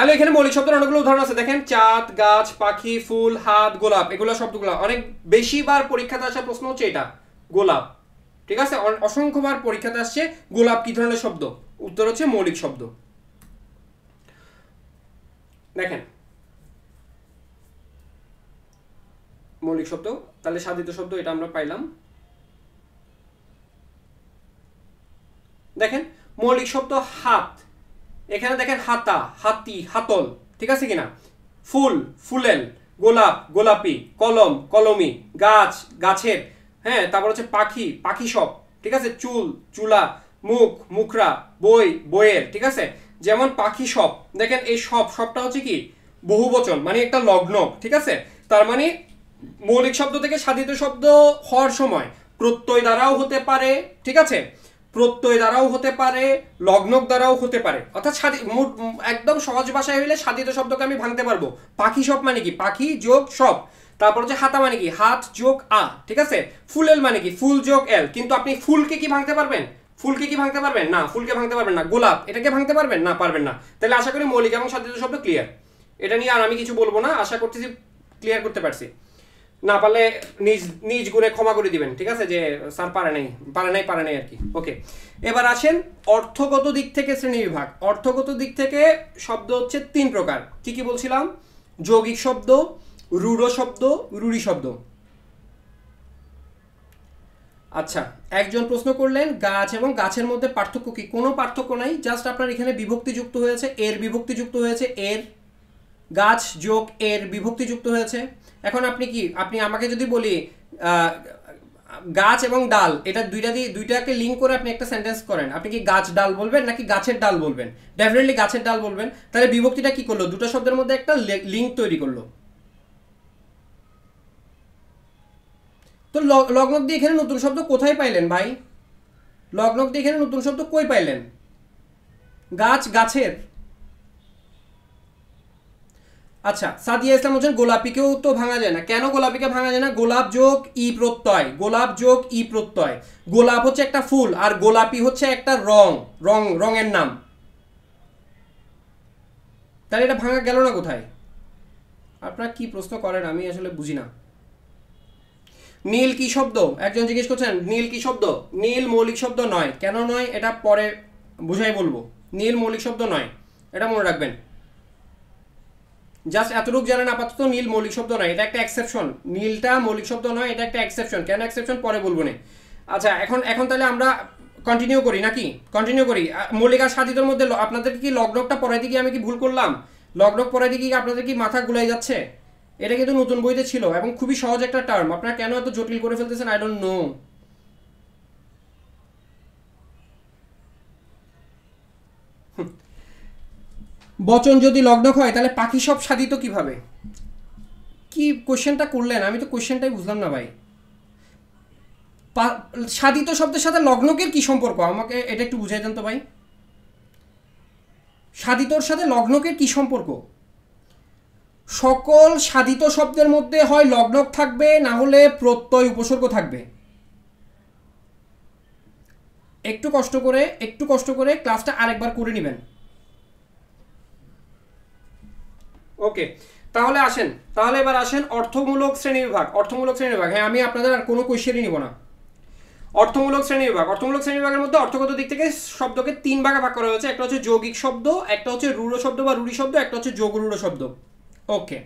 তাহলে এখানে মৌলিক শব্দের অনেকগুলো উদাহরণ আছে দেখেন চাঁদ গাছ পাখি ফুল হাত গোলাপ এগুলো শব্দগুলো অনেক বেশিবার পরীক্ষাতে আসা প্রশ্ন হচ্ছে এটা গোলাপ ঠিক আছে অসংখ্যবার পরীক্ষাতে আসছে গোলাপ কি ধরনের শব্দ উত্তর হচ্ছে মৌলিক শব্দ দেখেন মৌলিক শব্দ তাহলে সাধিত শব্দ এটা আমরা পাইলাম দেখেন মৌলিক শব্দ হাত এখানে দেখেন হাতা হাতি হাতল ঠিক আছে কিনা ফুল ফুলেল গোলাপ গোলাপি কলম কলমি গাছ গাছের হ্যাঁ তারপর হচ্ছে পাখি পাখি সব ঠিক আছে চুল চুলা মুখ মুখরা বই বইয়ের ঠিক আছে যেমন পাখি সব দেখেন এই সব সবটা হচ্ছে কি বহুবচন মানে একটা লগ্ন ঠিক আছে তার মানে মৌলিক শব্দ থেকে সাধিত শব্দ হওয়ার সময় প্রত্যয় দ্বারাও হতে পারে ঠিক আছে প্রত্যয় দ্বারাও হতে পারে লগ্নক দ্বারাও হতে পারে অর্থাৎ একদম সহজ ভাষায় হইলে সাধিত শব্দকে আমি ভাঙতে পারবো পাখি সব মানে কি পাখি যোগ সব তারপর হচ্ছে হাতা মানে কি হাত যোগ আ ঠিক আছে ফুল এল মানে কি ফুল যোগ এল কিন্তু আপনি ফুলকে কি ভাঙতে পারবেন ফুলকে কি ভাঙতে পারবেন না ফুলকে ভাঙতে পারবেন না গোলাপ এটাকে ভাঙতে পারবেন না পারবেন না তাহলে আশা করি মৌলিক এবং সাধিত শব্দ ক্লিয়ার এটা নিয়ে আর আমি কিছু বলবো না আশা করতেছি ক্লিয়ার করতে পারছি না পারলে নিজ নিজ গুণে ক্ষমা করে দিবেন ঠিক আছে যে স্যার পারে নাই পারে নাই পারে নাই আর কি ওকে এবার আসেন অর্থগত দিক থেকে বিভাগ অর্থগত দিক থেকে শব্দ হচ্ছে তিন প্রকার কি কি বলছিলাম যৌগিক শব্দ রূঢ় শব্দ রূঢ়ি শব্দ আচ্ছা একজন প্রশ্ন করলেন গাছ এবং গাছের মধ্যে পার্থক্য কি কোনো পার্থক্য নাই জাস্ট আপনার এখানে বিভক্তি যুক্ত হয়েছে এর বিভক্তি যুক্ত হয়েছে এর গাছ যোগ এর বিভক্তি যুক্ত হয়েছে এখন আপনি কি আপনি আমাকে যদি বলি গাছ এবং ডাল এটা দুইটা দিয়ে দুইটাকে লিঙ্ক করে আপনি একটা সেন্টেন্স করেন আপনি কি গাছ ডাল বলবেন নাকি গাছের ডাল বলবেন ডেফিনেটলি গাছের ডাল বলবেন তাহলে বিভক্তিটা কি করলো দুটো শব্দের মধ্যে একটা লিঙ্ক তৈরি করলো তো লগ্ন দিয়ে এখানে নতুন শব্দ কোথায় পাইলেন ভাই লগ্ন দিয়ে এখানে নতুন শব্দ কই পাইলেন গাছ গাছের আচ্ছা সাদিয়া ইসলাম বলছেন গোলাপিকেও তো ভাঙা যায় না কেন গোলাপিকে ভাঙা যায় না গোলাপ যোগ ই প্রত্যয় গোলাপ যোগ ই প্রত্যয় গোলাপ হচ্ছে একটা ফুল আর গোলাপি হচ্ছে একটা রং রং রঙের নাম তাহলে এটা ভাঙা গেল না কোথায় আপনারা কি প্রশ্ন করেন আমি আসলে বুঝি না নীল কি শব্দ একজন জিজ্ঞেস করছেন নীল কি শব্দ নীল মৌলিক শব্দ নয় কেন নয় এটা পরে বুঝাই বলবো নীল মৌলিক শব্দ নয় এটা মনে রাখবেন জাস্ট এতটুকু জানেন আপাতত নীল মৌলিক শব্দ নয় এটা একটা এক্সেপশন নীলটা মৌলিক শব্দ নয় এটা একটা এক্সেপশন কেন এক্সেপশন পরে বলবো না আচ্ছা এখন এখন তাহলে আমরা কন্টিনিউ করি নাকি কন্টিনিউ করি মৌলিক আর সাধিতর মধ্যে আপনাদের কি লকডকটা পড়াইতে গিয়ে আমি কি ভুল করলাম লকডক পড়াইতে গিয়ে আপনাদের কি মাথা গুলাই যাচ্ছে এটা কিন্তু নতুন বইতে ছিল এবং খুবই সহজ একটা টার্ম আপনারা কেন এত জটিল করে ফেলতেছেন আই ডোন্ট নো বচন যদি লগ্নক হয় তাহলে পাখি সব সাধিত কিভাবে কি কোশ্চেনটা করলেন আমি তো কোশ্চেনটাই বুঝলাম না ভাই সাধিত শব্দের সাথে লগ্নকের কি সম্পর্ক আমাকে এটা একটু বুঝাই দেন তো ভাই সাধিতর সাথে লগ্নকের কি সম্পর্ক সকল সাধিত শব্দের মধ্যে হয় লগ্নক থাকবে না হলে প্রত্যয় উপসর্গ থাকবে একটু কষ্ট করে একটু কষ্ট করে ক্লাসটা আরেকবার করে নেবেন ওকে তাহলে আসেন তাহলে এবার আসেন অর্থমূলক বিভাগ অর্থমূলক বিভাগ হ্যাঁ আমি আপনাদের আর কোনো কোয়েশ্চেনই নিব না অর্থমূলক বিভাগ অর্থমূলক বিভাগের মধ্যে অর্থগত দিক থেকে শব্দকে তিন ভাগে ভাগ করা হয়েছে একটা হচ্ছে যৌগিক শব্দ একটা হচ্ছে রূঢ় শব্দ বা রুড়ি শব্দ একটা হচ্ছে যোগ রূঢ় শব্দ ওকে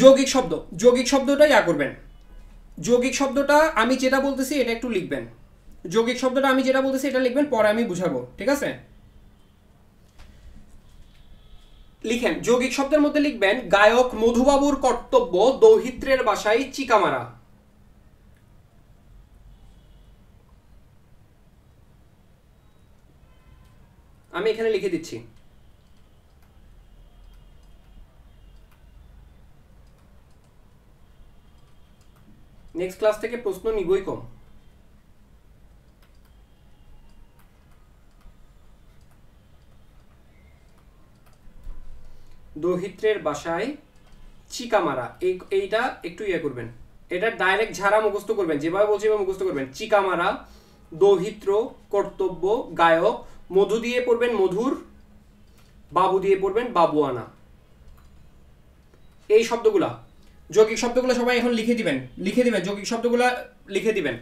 যৌগিক শব্দ যৌগিক শব্দটা ইয়া করবেন যৌগিক শব্দটা আমি যেটা বলতেছি এটা একটু লিখবেন যৌগিক শব্দটা আমি যেটা বলতেছি এটা লিখবেন পরে আমি বুঝাবো ঠিক আছে লিখেন যৌগিক শব্দের মধ্যে লিখবেন গায়ক মধুবাবুর কর্তব্য দৌহিত্রের বাসায় চিকামারা আমি এখানে লিখে দিচ্ছি নেক্সট ক্লাস থেকে প্রশ্ন নিবই কম দহিত্রের বাসায় চিকামারা এই এইটা একটু ইয়ে করবেন এটা ডাইরেক্ট ঝাড়া মুখস্থ করবেন যেভাবে বলছি এভাবে মুখস্থ করবেন চিকামারা দৌহিত্র কর্তব্য গায়ক মধু দিয়ে পড়বেন মধুর বাবু দিয়ে পড়বেন বাবু আনা এই শব্দগুলা যৌগিক শব্দগুলো সবাই এখন লিখে দিবেন লিখে দিবেন যৌগিক শব্দগুলা লিখে দিবেন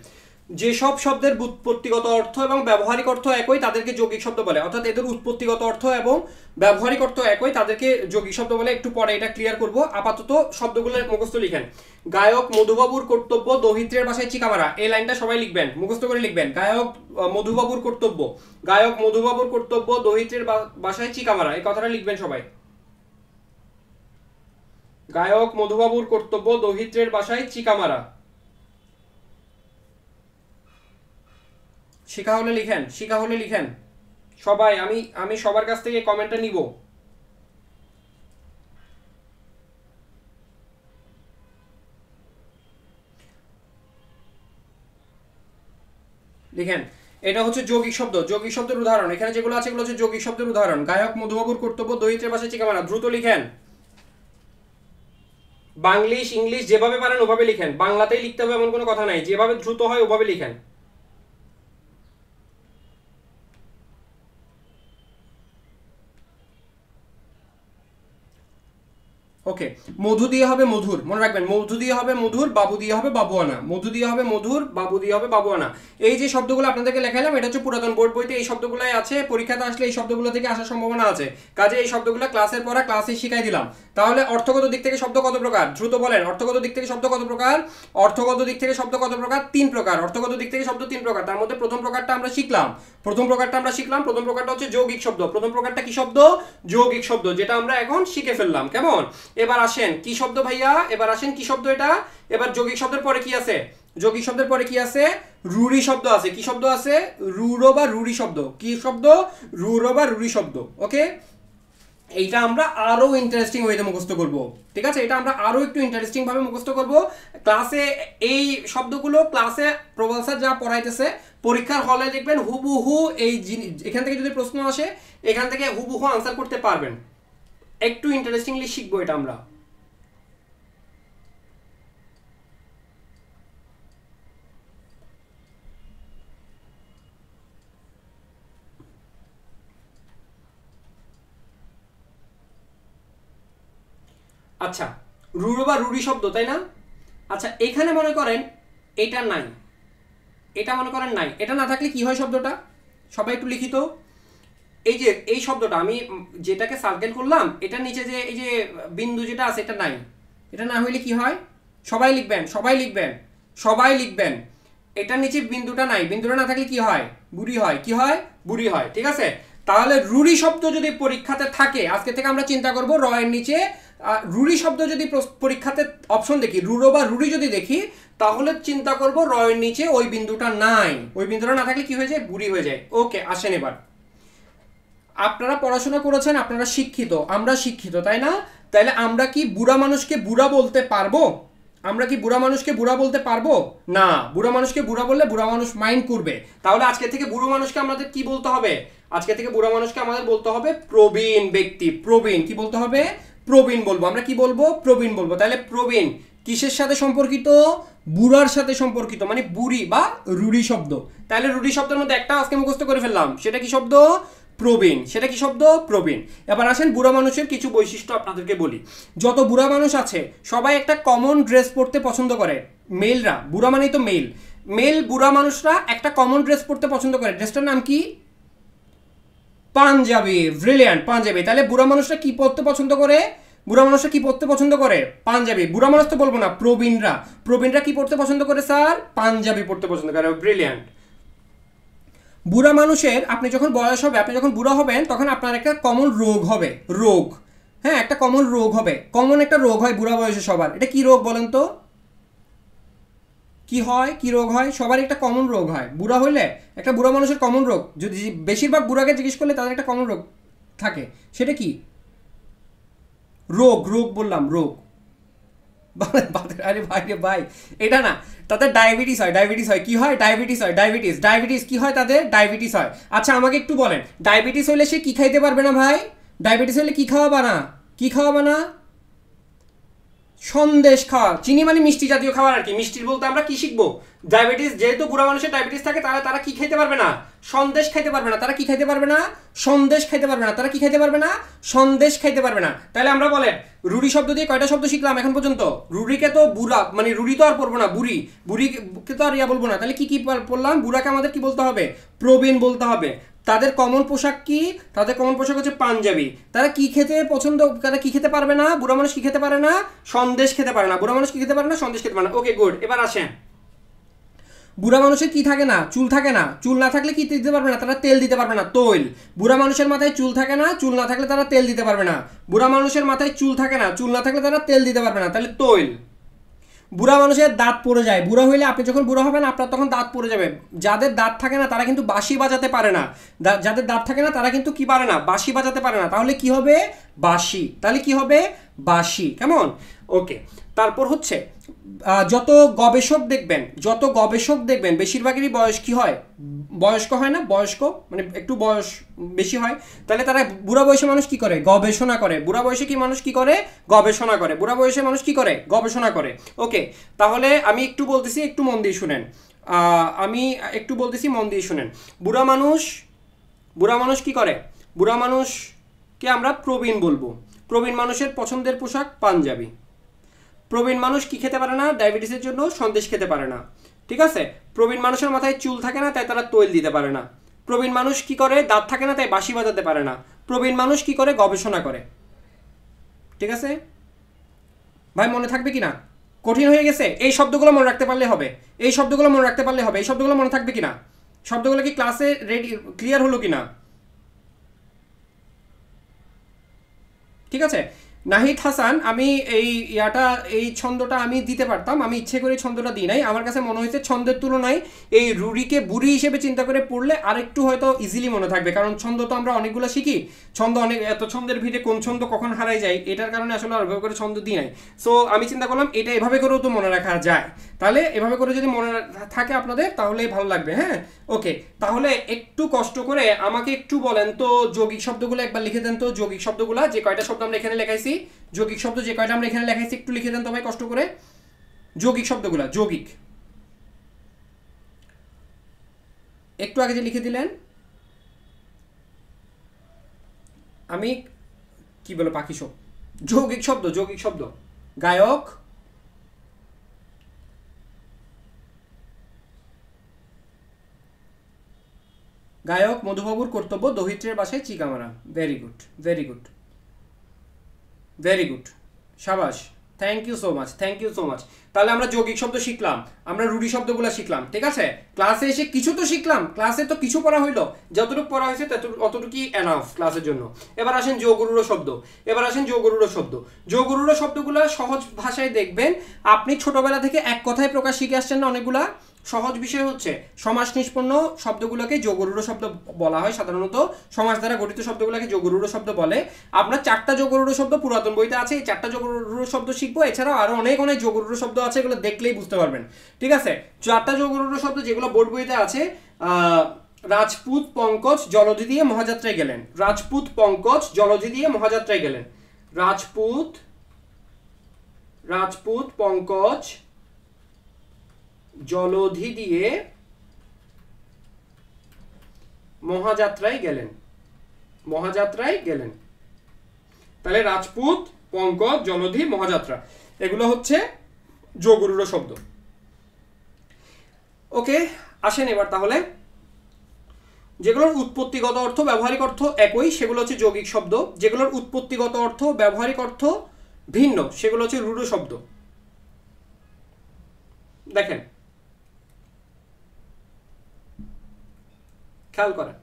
যেসব শব্দের ব্যুৎপত্তিগত অর্থ এবং ব্যবহারিক অর্থ একই তাদেরকে যৌগিক শব্দ বলে অর্থাৎ এদের উৎপত্তিগত অর্থ এবং ব্যবহারিক অর্থ একই তাদেরকে যৌগিক শব্দ বলে একটু পরে এটা ক্লিয়ার করব আপাতত শব্দগুলো মুখস্থ লিখেন গায়ক মধুবাবুর কর্তব্য দহিত্রের ভাষায় চিকামারা এই লাইনটা সবাই লিখবেন মুখস্থ করে লিখবেন গায়ক মধুবাবুর কর্তব্য গায়ক মধুবাবুর কর্তব্য দহিত্রের ভাষায় চিকামারা এই কথাটা লিখবেন সবাই গায়ক মধুবাবুর কর্তব্য দহিত্রের ভাষায় চিকামারা শিখা হলে লিখেন শিখা হলে লিখেন সবাই আমি আমি সবার কাছ থেকে কমেন্টটা নিব লিখেন এটা হচ্ছে যৌগিক শব্দ যৌগিক শব্দের উদাহরণ এখানে যেগুলো আছে এগুলো হচ্ছে যৌগিক শব্দের উদাহরণ গায়ক মধুবাবুর কর্তব্য দরিদ্রের পাশে চিকামানা দ্রুত লিখেন বাংলিশ ইংলিশ যেভাবে পারেন ওভাবে লিখেন বাংলাতেই লিখতে হবে এমন কোনো কথা নাই যেভাবে দ্রুত হয় ওভাবে লিখেন ওকে মধু দিয়ে হবে মধুর মনে রাখবেন মধু দিয়ে হবে মধুর বাবু দিয়ে হবে বাবুয়ানা মধু দিয়ে হবে মধুর বাবু দিয়ে হবে বাবুয়ানা এই যে শব্দগুলো আপনাদেরকে লেখালাম এটা হচ্ছে পুরাতন বোর্ড বইতে এই শব্দগুলোই আছে পরীক্ষাতে আসলে এই শব্দগুলো থেকে আসার সম্ভাবনা আছে কাজে এই শব্দগুলো ক্লাসের পরে ক্লাসে শিখাই দিলাম তাহলে অর্থগত দিক থেকে শব্দ কত প্রকার দ্রুত বলেন অর্থগত দিক থেকে শব্দ কত প্রকার অর্থগত দিক থেকে শব্দ কত প্রকার তিন প্রকার অর্থগত দিক থেকে শব্দ তিন প্রকার তার মধ্যে প্রথম প্রকারটা আমরা শিখলাম প্রথম প্রকারটা আমরা শিখলাম প্রথম প্রকারটা হচ্ছে যৌগিক শব্দ প্রথম প্রকারটা কি শব্দ যৌগিক শব্দ যেটা আমরা এখন শিখে ফেললাম কেমন এবার আসেন কি শব্দ ভাইয়া এবার আসেন কি শব্দ এটা এবার যৌগিক শব্দের পরে কি আছে যৌগিক শব্দের পরে কি আছে রুরি শব্দ আছে কি শব্দ আছে রুরো বা রুড়ি শব্দ কি শব্দ রুড়ো বা রুড়ি শব্দ ওকে এইটা আমরা আরও ইন্টারেস্টিং ওয়েতে মুখস্থ করব ঠিক আছে এটা আমরা আরও একটু ইন্টারেস্টিংভাবে মুখস্থ করব ক্লাসে এই শব্দগুলো ক্লাসে প্রবল স্যার যা পড়াইতেছে পরীক্ষার হলে দেখবেন হুবহু এই এখান থেকে যদি প্রশ্ন আসে এখান থেকে হুবহু আনসার করতে পারবেন একটু ইন্টারেস্টিংলি শিখবো এটা আমরা আচ্ছা রুড়ো বা রুড়ি শব্দ তাই না আচ্ছা এখানে মনে করেন এটা নাই এটা মনে করেন নাই এটা না থাকলে কি হয় শব্দটা সবাই একটু লিখিত এই যে এই শব্দটা আমি যেটাকে সার্কেল করলাম এটা নিচে যে এই যে বিন্দু যেটা আছে এটা নাই এটা না হইলে কি হয় সবাই লিখবেন সবাই লিখবেন সবাই লিখবেন এটার নিচে বিন্দুটা নাই বিন্দুটা না থাকলে কি হয় বুড়ি হয় কি হয় বুড়ি হয় ঠিক আছে তাহলে রুড়ি শব্দ যদি পরীক্ষাতে থাকে আজকে থেকে আমরা চিন্তা করব র এর নিচে রুড়ি শব্দ যদি পরীক্ষাতে অপশন দেখি রুড়ো বা রুড়ি যদি দেখি তাহলে চিন্তা করব র এর নিচে ওই বিন্দুটা নাই ওই বিন্দুটা না থাকলে কি হয়ে যায় বুড়ি হয়ে যায় ওকে আসেন এবার আপনারা পড়াশোনা করেছেন আপনারা শিক্ষিত আমরা শিক্ষিত তাই না তাইলে আমরা কি বুড়া মানুষকে বুড়া বলতে পারবো আমরা কি বুড়া মানুষকে বুড়া বলতে পারবো না বুড়া মানুষকে বুড়া বললে বুড়া মানুষ মাইন্ড করবে তাহলে আজকে থেকে বুড়ো মানুষকে আমাদের কি বলতে হবে আজকে থেকে বুড়া মানুষকে আমাদের বলতে হবে প্রবীণ ব্যক্তি প্রবীণ কি বলতে হবে প্রবীণ বলবো আমরা কি বলবো প্রবীণ বলবো তাহলে প্রবীণ কিসের সাথে সম্পর্কিত বুড়ার সাথে সম্পর্কিত মানে বুড়ি বা রুড়ি শব্দ তাহলে রুড়ি শব্দের মধ্যে একটা আজকে মুখস্থ করে ফেললাম সেটা কি শব্দ প্রবীণ সেটা কি শব্দ প্রবীণ এবার আসেন বুড়া মানুষের কিছু বৈশিষ্ট্য আপনাদেরকে বলি যত বুড়া মানুষ আছে সবাই একটা কমন ড্রেস পরতে পছন্দ করে মেলরা বুড়া মানেই তো মেল মেল বুড়া মানুষরা একটা কমন ড্রেস পরতে পছন্দ করে ড্রেসটার নাম কি পাঞ্জাবি ব্রিলিয়ান্ট পাঞ্জাবি তাহলে বুড়া মানুষরা কি পরতে পছন্দ করে বুড়া মানুষরা কি পরতে পছন্দ করে পাঞ্জাবি বুড়া মানুষ তো বলবো না প্রবীণরা প্রবীণরা কি পরতে পছন্দ করে স্যার পাঞ্জাবি পরতে পছন্দ করে ব্রিলিয়ান্ট বুড়া মানুষের আপনি যখন বয়স হবে আপনি যখন বুড়া হবেন তখন আপনার একটা কমন রোগ হবে রোগ হ্যাঁ একটা কমন রোগ হবে কমন একটা রোগ হয় বুড়া বয়সে সবার এটা কি রোগ বলেন তো কি হয় কি রোগ হয় সবার একটা কমন রোগ হয় বুড়া হইলে একটা বুড়া মানুষের কমন রোগ যদি বেশিরভাগ বুড়াকে জিজ্ঞেস করলে তাদের একটা কমন রোগ থাকে সেটা কি রোগ রোগ বললাম রোগ বাতের আরে ভাই রে ভাই এটা না তাদের ডায়াবেটিস হয় ডায়াবেটিস হয় কি হয় ডায়াবেটিস হয় ডায়াবেটিস ডায়াবেটিস কি হয় তাদের ডায়াবেটিস হয় আচ্ছা আমাকে একটু বলেন ডায়াবেটিস হলে সে কি খাইতে পারবে না ভাই ডায়াবেটিস হলে কি খাওয়াবা না কি খাওয়াবা না সন্দেশ খাওয়া চিনি মানে মিষ্টি জাতীয় খাবার আর কি মিষ্টির বলতে আমরা কি শিখবো ডায়াবেটিস যেহেতু বুড়া মানুষের ডায়াবেটিস থাকে তারা তারা কি খেতে পারবে না সন্দেশ খাইতে পারবে না তারা কি খাইতে পারবে না সন্দেশ খাইতে পারবে না তারা কি খাইতে পারবে না সন্দেশ খাইতে পারবে না তাহলে আমরা বলে রুড়ি শব্দ দিয়ে কয়টা শব্দ শিখলাম এখন পর্যন্ত রুড়িকে তো বুড়া মানে রুড়ি তো আর পড়বো না বুড়ি বুড়িকে তো আর ইয়া বলবো না তাহলে কি কি পড়লাম বুড়াকে আমাদের কি বলতে হবে প্রবীণ বলতে হবে তাদের কমন পোশাক কি তাদের কমন পোশাক হচ্ছে পাঞ্জাবি তারা কি খেতে পছন্দ তারা কি খেতে পারবে না বুড়া মানুষ কি খেতে পারে না সন্দেশ খেতে পারে না বুড়া মানুষ কি খেতে পারে না সন্দেশ খেতে পারে না ওকে গুড এবার আসেন বুড়া মানুষের কি থাকে না চুল থাকে না চুল না থাকলে কি দিতে পারবে না তারা তেল দিতে পারবে না তৈল বুড়া মানুষের মাথায় চুল থাকে না চুল না থাকলে তারা তেল দিতে পারবে না বুড়া মানুষের মাথায় চুল থাকে না চুল না থাকলে তারা তেল দিতে পারবে না তাহলে তৈল বুড়া মানুষের দাঁত পড়ে যায় বুড়া হইলে আপনি যখন বুড়া হবেন আপনার তখন দাঁত পড়ে যাবে যাদের দাঁত থাকে না তারা কিন্তু বাঁশি বাজাতে পারে না যাদের দাঁত থাকে না তারা কিন্তু কি পারে না বাঁশি বাজাতে পারে না তাহলে কি হবে বাঁশি তাহলে কি হবে বাঁশি কেমন ওকে তারপর হচ্ছে যত গবেষক দেখবেন যত গবেষক দেখবেন বেশিরভাগেরই বয়স কি হয় বয়স্ক হয় না বয়স্ক মানে একটু বয়স বেশি হয় তাহলে তারা বুড়া বয়সে মানুষ কি করে গবেষণা করে বুড়া বয়সে কি মানুষ কি করে গবেষণা করে বুড়া বয়সে মানুষ কি করে গবেষণা করে ওকে তাহলে আমি একটু বলতেছি একটু মন দিয়ে শুনেন আমি একটু বলতেছি মন দিয়ে শুনেন বুড়া মানুষ বুড়া মানুষ কি করে বুড়া মানুষকে আমরা প্রবীণ বলবো প্রবীণ মানুষের পছন্দের পোশাক পাঞ্জাবি প্রবীণ মানুষ কি খেতে পারে না ডায়াবেটিসের জন্য সন্দেশ খেতে পারে না ঠিক আছে প্রবীণ মানুষের মাথায় চুল থাকে না তাই তারা তৈল দিতে পারে না প্রবীণ মানুষ কি করে দাঁত থাকে না তাই বাঁশি বাজাতে পারে না প্রবীণ মানুষ কি করে গবেষণা করে ঠিক আছে ভাই মনে থাকবে কি না কঠিন হয়ে গেছে এই শব্দগুলো মনে রাখতে পারলে হবে এই শব্দগুলো মনে রাখতে পারলে হবে এই শব্দগুলো মনে থাকবে কি না শব্দগুলো কি ক্লাসে রেডি ক্লিয়ার হলো কি না ঠিক আছে নাহিদ হাসান আমি এই ইয়াটা এই ছন্দটা আমি দিতে পারতাম আমি ইচ্ছে করে ছন্দটা দিই নাই আমার কাছে মনে হয়েছে ছন্দের তুলনায় এই রুরিকে বুড়ি হিসেবে চিন্তা করে পড়লে আরেকটু হয়তো ইজিলি মনে থাকবে কারণ ছন্দ তো আমরা অনেকগুলো শিখি ছন্দ অনেক এত ছন্দের ভিড়ে কোন ছন্দ কখন হারাই যায় এটার কারণে আসলে আর করে ছন্দ দিই নাই সো আমি চিন্তা করলাম এটা এভাবে করেও তো মনে রাখা যায় তাহলে এভাবে করে যদি মনে থাকে আপনাদের তাহলেই ভালো লাগবে হ্যাঁ ওকে তাহলে একটু কষ্ট করে আমাকে একটু বলেন তো যৌগিক শব্দগুলো একবার লিখে দেন তো যৌগিক শব্দগুলো যে কয়টা শব্দ আমরা এখানে লেখাইছি যৌগিক শব্দ যে কয়টা আমরা এখানে লেখাইছি একটু লিখে দেন তো ভাই কষ্ট করে যৌগিক শব্দগুলো যৌগিক একটু আগে যে লিখে দিলেন আমি কি বলো পাখি শব্দ যৌগিক শব্দ যৌগিক শব্দ গায়ক গায়ক মধুবাবুর কর্তব্য দহিত্রের বাসায় চিকামারা very good very good very good সাবাস thank you so much thank you so much তাহলে আমরা যৌগিক শব্দ শিখলাম আমরা রুঢ়ি শব্দগুলো শিখলাম ঠিক আছে ক্লাসে এসে কিছু তো শিখলাম ক্লাসে তো কিছু পড়া হইলো যতটুকু পড়া হয়েছে অতটুকুই অ্যানাফ ক্লাসের জন্য এবার আসেন যৌগরুড়ো শব্দ এবার আসেন যৌগরুড়ো শব্দ যৌগরুড়ো শব্দগুলো সহজ ভাষায় দেখবেন আপনি ছোটবেলা থেকে এক কথায় প্রকাশ শিখে আসছেন না অনেকগুলা সহজ বিষয় হচ্ছে সমাস নিষ্পন্ন শব্দগুলোকে যোগরূঢ় শব্দ বলা হয় সাধারণত সমাস দ্বারা গঠিত শব্দগুলোকে যোগরূঢ় শব্দ বলে আমরা চারটা যোগরূঢ় শব্দ পুরাতন বইতে আছে এই চারটা যোগরূঢ় শব্দ শিখবো এছাড়াও আরও অনেক অনেক যোগরূঢ় শব্দ আছে এগুলো দেখলেই বুঝতে পারবেন ঠিক আছে চারটা যোগরূঢ় শব্দ যেগুলো বোর্ড বইতে আছে রাজপুত পঙ্কজ জলধি দিয়ে মহাযাত্রায় গেলেন রাজপুত পঙ্কজ জলধি দিয়ে মহাযাত্রায় গেলেন রাজপুত রাজপুত পঙ্কজ জলধি দিয়ে মহাযাত্রায় গেলেন মহাযাত্রায় গেলেন তাহলে রাজপুত পঙ্কজ জলধি মহাযাত্রা এগুলো হচ্ছে যোগরুর শব্দ ওকে আসেন এবার তাহলে যেগুলোর উৎপত্তিগত অর্থ ব্যবহারিক অর্থ একই সেগুলো হচ্ছে যৌগিক শব্দ যেগুলোর উৎপত্তিগত অর্থ ব্যবহারিক অর্থ ভিন্ন সেগুলো হচ্ছে রূঢ় শব্দ দেখেন খেয়াল করেন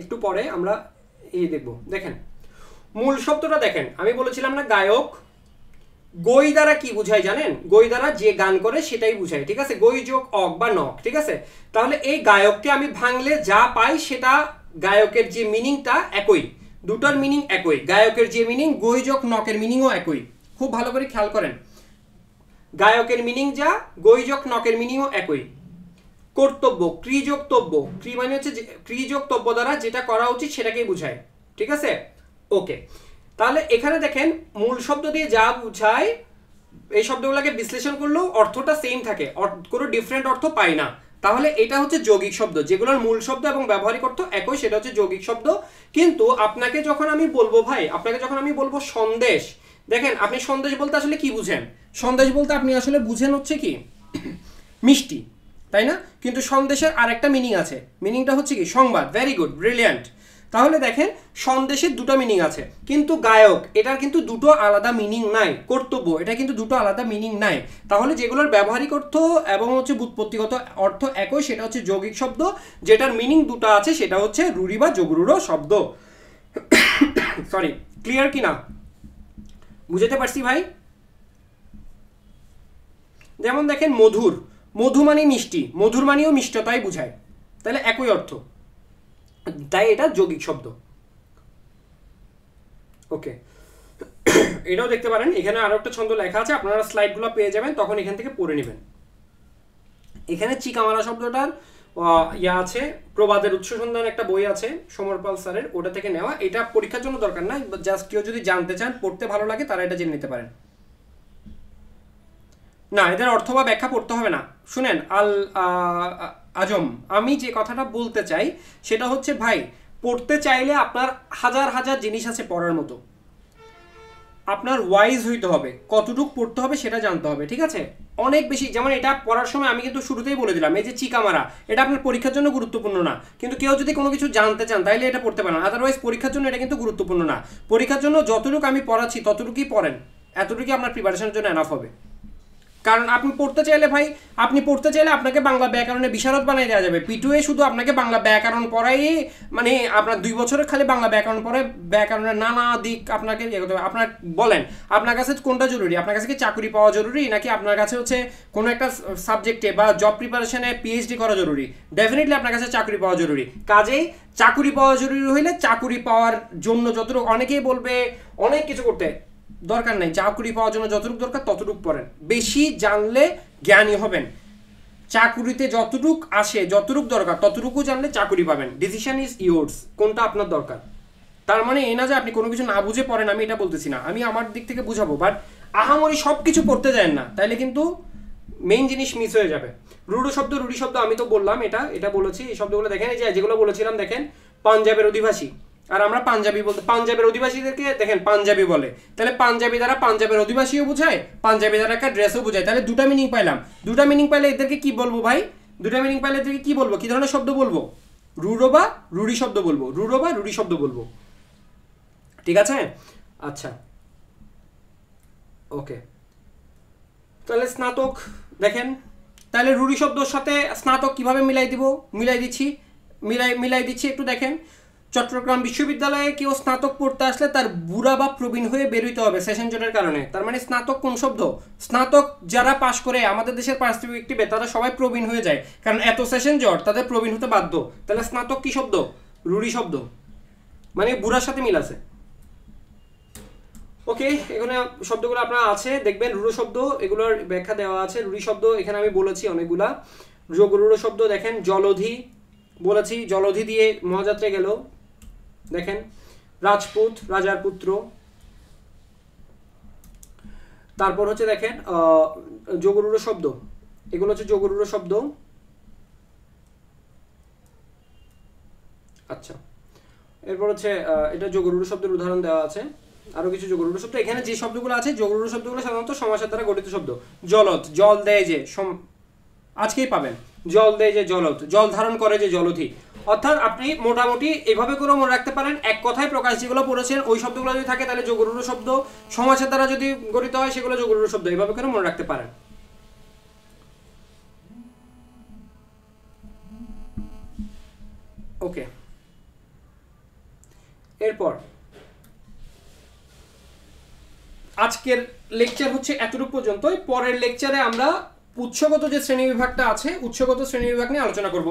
একটু পরে আমরা ইয়ে দেখব দেখেন মূল শব্দটা দেখেন আমি বলেছিলাম না গায়ক গই দ্বারা কি বুঝায় জানেন গই দ্বারা যে গান করে সেটাই বুঝায় ঠিক আছে গই যোগ অক বা নক ঠিক আছে তাহলে এই গায়ককে আমি ভাঙলে যা পাই সেটা গায়কের যে মিনিংটা একই দুটার মিনিং একই গায়কের যে মিনিং গই যোগ নকের মিনিংও একই খুব ভালো করে খেয়াল করেন গায়কের মিনিং যা গই যোগ নকের মিনিংও একই কর্তব্য ক্রিযোগতব্য ক্রি মানে হচ্ছে ক্রিযোগতব্য দ্বারা যেটা করা উচিত সেটাকেই বোঝায় ঠিক আছে ওকে তাহলে এখানে দেখেন মূল শব্দ দিয়ে যা বোঝায় এই শব্দগুলোকে বিশ্লেষণ করলেও অর্থটা সেম থাকে কোনো ডিফারেন্ট অর্থ পাই না তাহলে এটা হচ্ছে যৌগিক শব্দ যেগুলোর মূল শব্দ এবং ব্যবহারিক অর্থ একই সেটা হচ্ছে যৌগিক শব্দ কিন্তু আপনাকে যখন আমি বলবো ভাই আপনাকে যখন আমি বলবো সন্দেশ দেখেন আপনি সন্দেশ বলতে আসলে কি বুঝেন সন্দেশ বলতে আপনি আসলে বুঝেন হচ্ছে কি মিষ্টি তাই না কিন্তু সন্দেশের আরেকটা মিনিং আছে মিনিংটা হচ্ছে কি সংবাদ ভেরি গুড ব্রিলিয়ান্ট তাহলে দেখেন সন্দেশের দুটো মিনিং আছে কিন্তু গায়ক এটার কিন্তু দুটো আলাদা মিনিং নাই কর্তব্য এটা কিন্তু দুটো আলাদা মিনিং নাই তাহলে যেগুলোর ব্যবহারিক অর্থ এবং হচ্ছে বুৎপত্তিগত অর্থ একই সেটা হচ্ছে যৌগিক শব্দ যেটার মিনিং দুটো আছে সেটা হচ্ছে রুরি বা যোগরুরো শব্দ সরি ক্লিয়ার কি না বুঝতে পারছি ভাই যেমন দেখেন মধুর মধু মানে মিষ্টি মধুর মানেও মিষ্টতাই বুঝায় তাহলে একই অর্থ তাই এটা যৌগিক শব্দ ওকে এটাও দেখতে পারেন এখানে আরো একটা ছন্দ লেখা আছে আপনারা স্লাইডগুলো পেয়ে যাবেন তখন এখান থেকে পড়ে নেবেন এখানে চিকামারা শব্দটার ইয়া আছে প্রবাদের উৎস সন্ধান একটা বই আছে সমরপাল স্যারের ওটা থেকে নেওয়া এটা পরীক্ষার জন্য দরকার না জাস্ট কেউ যদি জানতে চান পড়তে ভালো লাগে তারা এটা জেনে নিতে পারেন না এদের অর্থ বা ব্যাখ্যা পড়তে হবে না শুনেন আল আজম আমি যে কথাটা বলতে চাই সেটা হচ্ছে ভাই পড়তে চাইলে আপনার হাজার হাজার জিনিস আছে পড়ার মতো আপনার ওয়াইজ হইতে হবে কতটুক পড়তে হবে সেটা জানতে হবে ঠিক আছে অনেক বেশি যেমন এটা পড়ার সময় আমি কিন্তু শুরুতেই বলে দিলাম এই যে চিকামারা এটা আপনার পরীক্ষার জন্য গুরুত্বপূর্ণ না কিন্তু কেউ যদি কোনো কিছু জানতে চান তাহলে এটা পড়তে পারেন আদারওয়াইজ পরীক্ষার জন্য এটা কিন্তু গুরুত্বপূর্ণ না পরীক্ষার জন্য যতটুকু আমি পড়াচ্ছি ততটুকুই পড়েন এতটুকুই আপনার প্রিপারেশনের জন্য এনাফ হবে কারণ আপনি পড়তে চাইলে ভাই আপনি পড়তে চাইলে আপনাকে বাংলা ব্যাকরণে বিশারদ বানিয়ে দেওয়া যাবে পিটুয়ে শুধু আপনাকে বাংলা ব্যাকরণ পড়াই মানে আপনার দুই বছরের খালি বাংলা ব্যাকরণ পড়ে ব্যাকরণের নানা দিক আপনাকে ইয়ে করতে হবে আপনার বলেন আপনার কাছে কোনটা জরুরি আপনার কাছে কি চাকরি পাওয়া জরুরি নাকি আপনার কাছে হচ্ছে কোনো একটা সাবজেক্টে বা জব প্রিপারেশনে পিএইচডি করা জরুরি ডেফিনেটলি আপনার কাছে চাকরি পাওয়া জরুরি কাজেই চাকরি পাওয়া জরুরি হইলে চাকরি পাওয়ার জন্য যতটুকু অনেকেই বলবে অনেক কিছু করতে দরকার নেই চাকুরি পাওয়ার জন্য যতটুকু দরকার ততটুকু পড়েন বেশি জানলে জ্ঞানী হবেন চাকুরিতে যতটুক আসে যতটুক দরকার ততটুকু জানলে চাকুরি পাবেন ডিসিশন ইজ ইয়োর্স কোনটা আপনার দরকার তার মানে এ না যে আপনি কোনো কিছু না বুঝে পড়েন আমি এটা বলতেছি না আমি আমার দিক থেকে বুঝাবো বাট আহামরি সব কিছু পড়তে যায় না তাইলে কিন্তু মেইন জিনিস মিস হয়ে যাবে রুডু শব্দ রুডি শব্দ আমি তো বললাম এটা এটা বলেছি এই শব্দগুলো দেখেন এই যে যেগুলো বলেছিলাম দেখেন পাঞ্জাবের অধিবাসী আর আমরা পাঞ্জাবি বলতে পাঞ্জাবের অধিবাসীদেরকে দেখেন পাঞ্জাবি বলে তাহলে পাঞ্জাবি দ্বারা পাঞ্জাবের অধিবাসীও বোঝায় পাঞ্জাবি দ্বারা একটা ড্রেসও বোঝায় তাহলে দুটা মিনিং পাইলাম দুটা মিনিং পাইলে এদেরকে কি বলবো ভাই দুটা মিনিং পাইলে এদেরকে কি বলবো কি ধরনের শব্দ বলবো রুড়ো বা রুড়ি শব্দ বলবো রুড়ো বা রুড়ি শব্দ বলবো ঠিক আছে আচ্ছা ওকে তাহলে স্নাতক দেখেন তাহলে রুড়ি শব্দর সাথে স্নাতক কিভাবে মিলাই দিব মিলাই দিচ্ছি মিলাই মিলাই দিচ্ছি একটু দেখেন চট্টগ্রাম বিশ্ববিদ্যালয়ে কেউ স্নাতক পড়তে আসলে তার বুড়া বা প্রবীণ হয়ে বেরোইতে হবে সেশন জোটের কারণে তার মানে স্নাতক কোন শব্দ স্নাতক যারা পাশ করে আমাদের দেশের পার্সপেক্টিভে তারা সবাই প্রবীণ হয়ে যায় কারণ এত সেশন জট তাদের প্রবীণ হতে বাধ্য তাহলে স্নাতক কি শব্দ রুড়ি শব্দ মানে বুড়ার সাথে মিল আছে ওকে এখানে শব্দগুলো আপনারা আছে দেখবেন রুড়ো শব্দ এগুলোর ব্যাখ্যা দেওয়া আছে রুড়ি শব্দ এখানে আমি বলেছি অনেকগুলা রুড়ো শব্দ দেখেন জলধি বলেছি জলধি দিয়ে মহাযাত্রা গেল দেখেন রাজপুত রাজার পুত্র তারপর হচ্ছে দেখেন যোগরুর শব্দ এগুলো হচ্ছে যোগরুর শব্দ আচ্ছা এরপর হচ্ছে এটা যোগরুর শব্দের উদাহরণ দেওয়া আছে আরো কিছু যোগরুর শব্দ এখানে যে শব্দগুলো আছে যোগরুর শব্দগুলো সাধারণত সমাসের দ্বারা গঠিত শব্দ জলত জল দেয় যে আজকেই পাবেন জল দেয় যে জলত জল ধারণ করে যে জলধি অর্থাৎ আপনি মোটামুটি এভাবে করে মনে রাখতে পারেন এক কথায় প্রকাশ যেগুলো পড়েছেন ওই শব্দগুলো যদি থাকে তাহলে যোগরুঢ় শব্দ সমাজের দ্বারা যদি গঠিত হয় সেগুলো যোগরুঢ় শব্দ এভাবে করে মনে রাখতে পারেন ওকে এরপর আজকের লেকচার হচ্ছে এতটুকু পর্যন্তই পরের লেকচারে আমরা উৎসগত যে শ্রেণী বিভাগটা আছে উৎসগত শ্রেণী বিভাগ নিয়ে আলোচনা করব